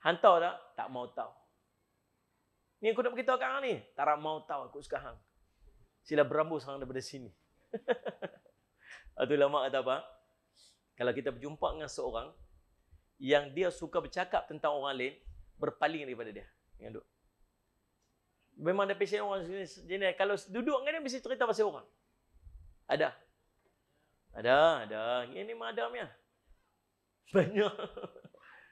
Speaker 1: Hantar tak? Tak mau tahu. Ni aku nak beritahu sekarang ni. Tak nak mau tahu aku sekarang. Sila berambut sekarang daripada sini. Itu lama kata apa? Kalau kita berjumpa dengan seorang yang dia suka bercakap tentang orang lain, berpaling daripada dia. Dengan duk. Memang ada pesan orang jenis, jenis. Kalau duduk dengan dia, mesti cerita pasal orang. Ada. Ada, ada. Ini memang ada, Mia. Banyak.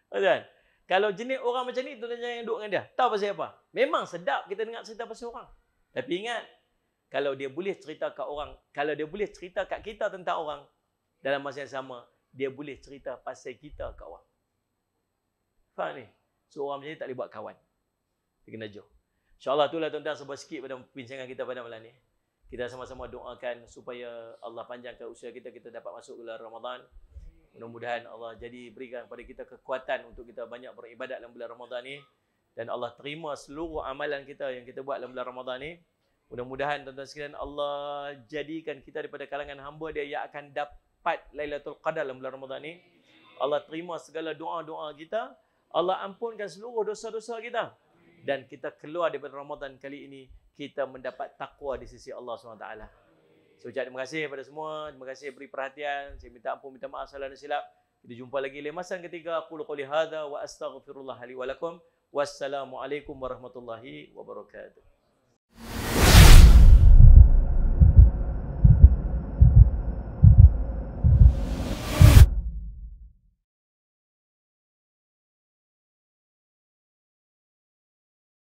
Speaker 1: Ada. Kan? kalau jenis orang macam ni, tuan-tuan yang duduk dengan dia. Tahu pasal apa? Memang sedap kita dengar cerita pasal orang. Tapi ingat, kalau dia boleh cerita kat orang, kalau dia boleh cerita kat kita tentang orang, dalam masa yang sama, dia boleh cerita pasal kita kat orang. Faham ni? So, orang macam ni tak boleh buat kawan. Dia kena jauh. InsyaAllah itulah tuan-tuan sebab sikit pada perbincangan kita pada malam ni. Kita sama-sama doakan supaya Allah panjangkan usia kita, kita dapat masuk bulan Ramadan. Mudah-mudahan Allah jadi berikan kepada kita kekuatan untuk kita banyak beribadat dalam bulan Ramadhan ini, dan Allah terima seluruh amalan kita yang kita buat dalam bulan Ramadhan ini. Mudah-mudahan tuan-tuan sekalian Allah jadikan kita daripada kalangan hamba dia yang akan dapat Lailatul Qadar dalam bulan Ramadhan ini. Allah terima segala doa-doa kita. Allah ampunkan seluruh dosa-dosa kita. Dan kita keluar daripada Ramadhan kali ini kita mendapat takwa di sisi Allah swt. Saya ucap terima kasih kepada semua. Terima kasih beri perhatian. Saya minta ampun, minta maaf salah dan silap. Kita jumpa lagi lain masa ketiga. Aku lukau lihada wa astaghfirullah Wassalamualaikum warahmatullahi wabarakatuh.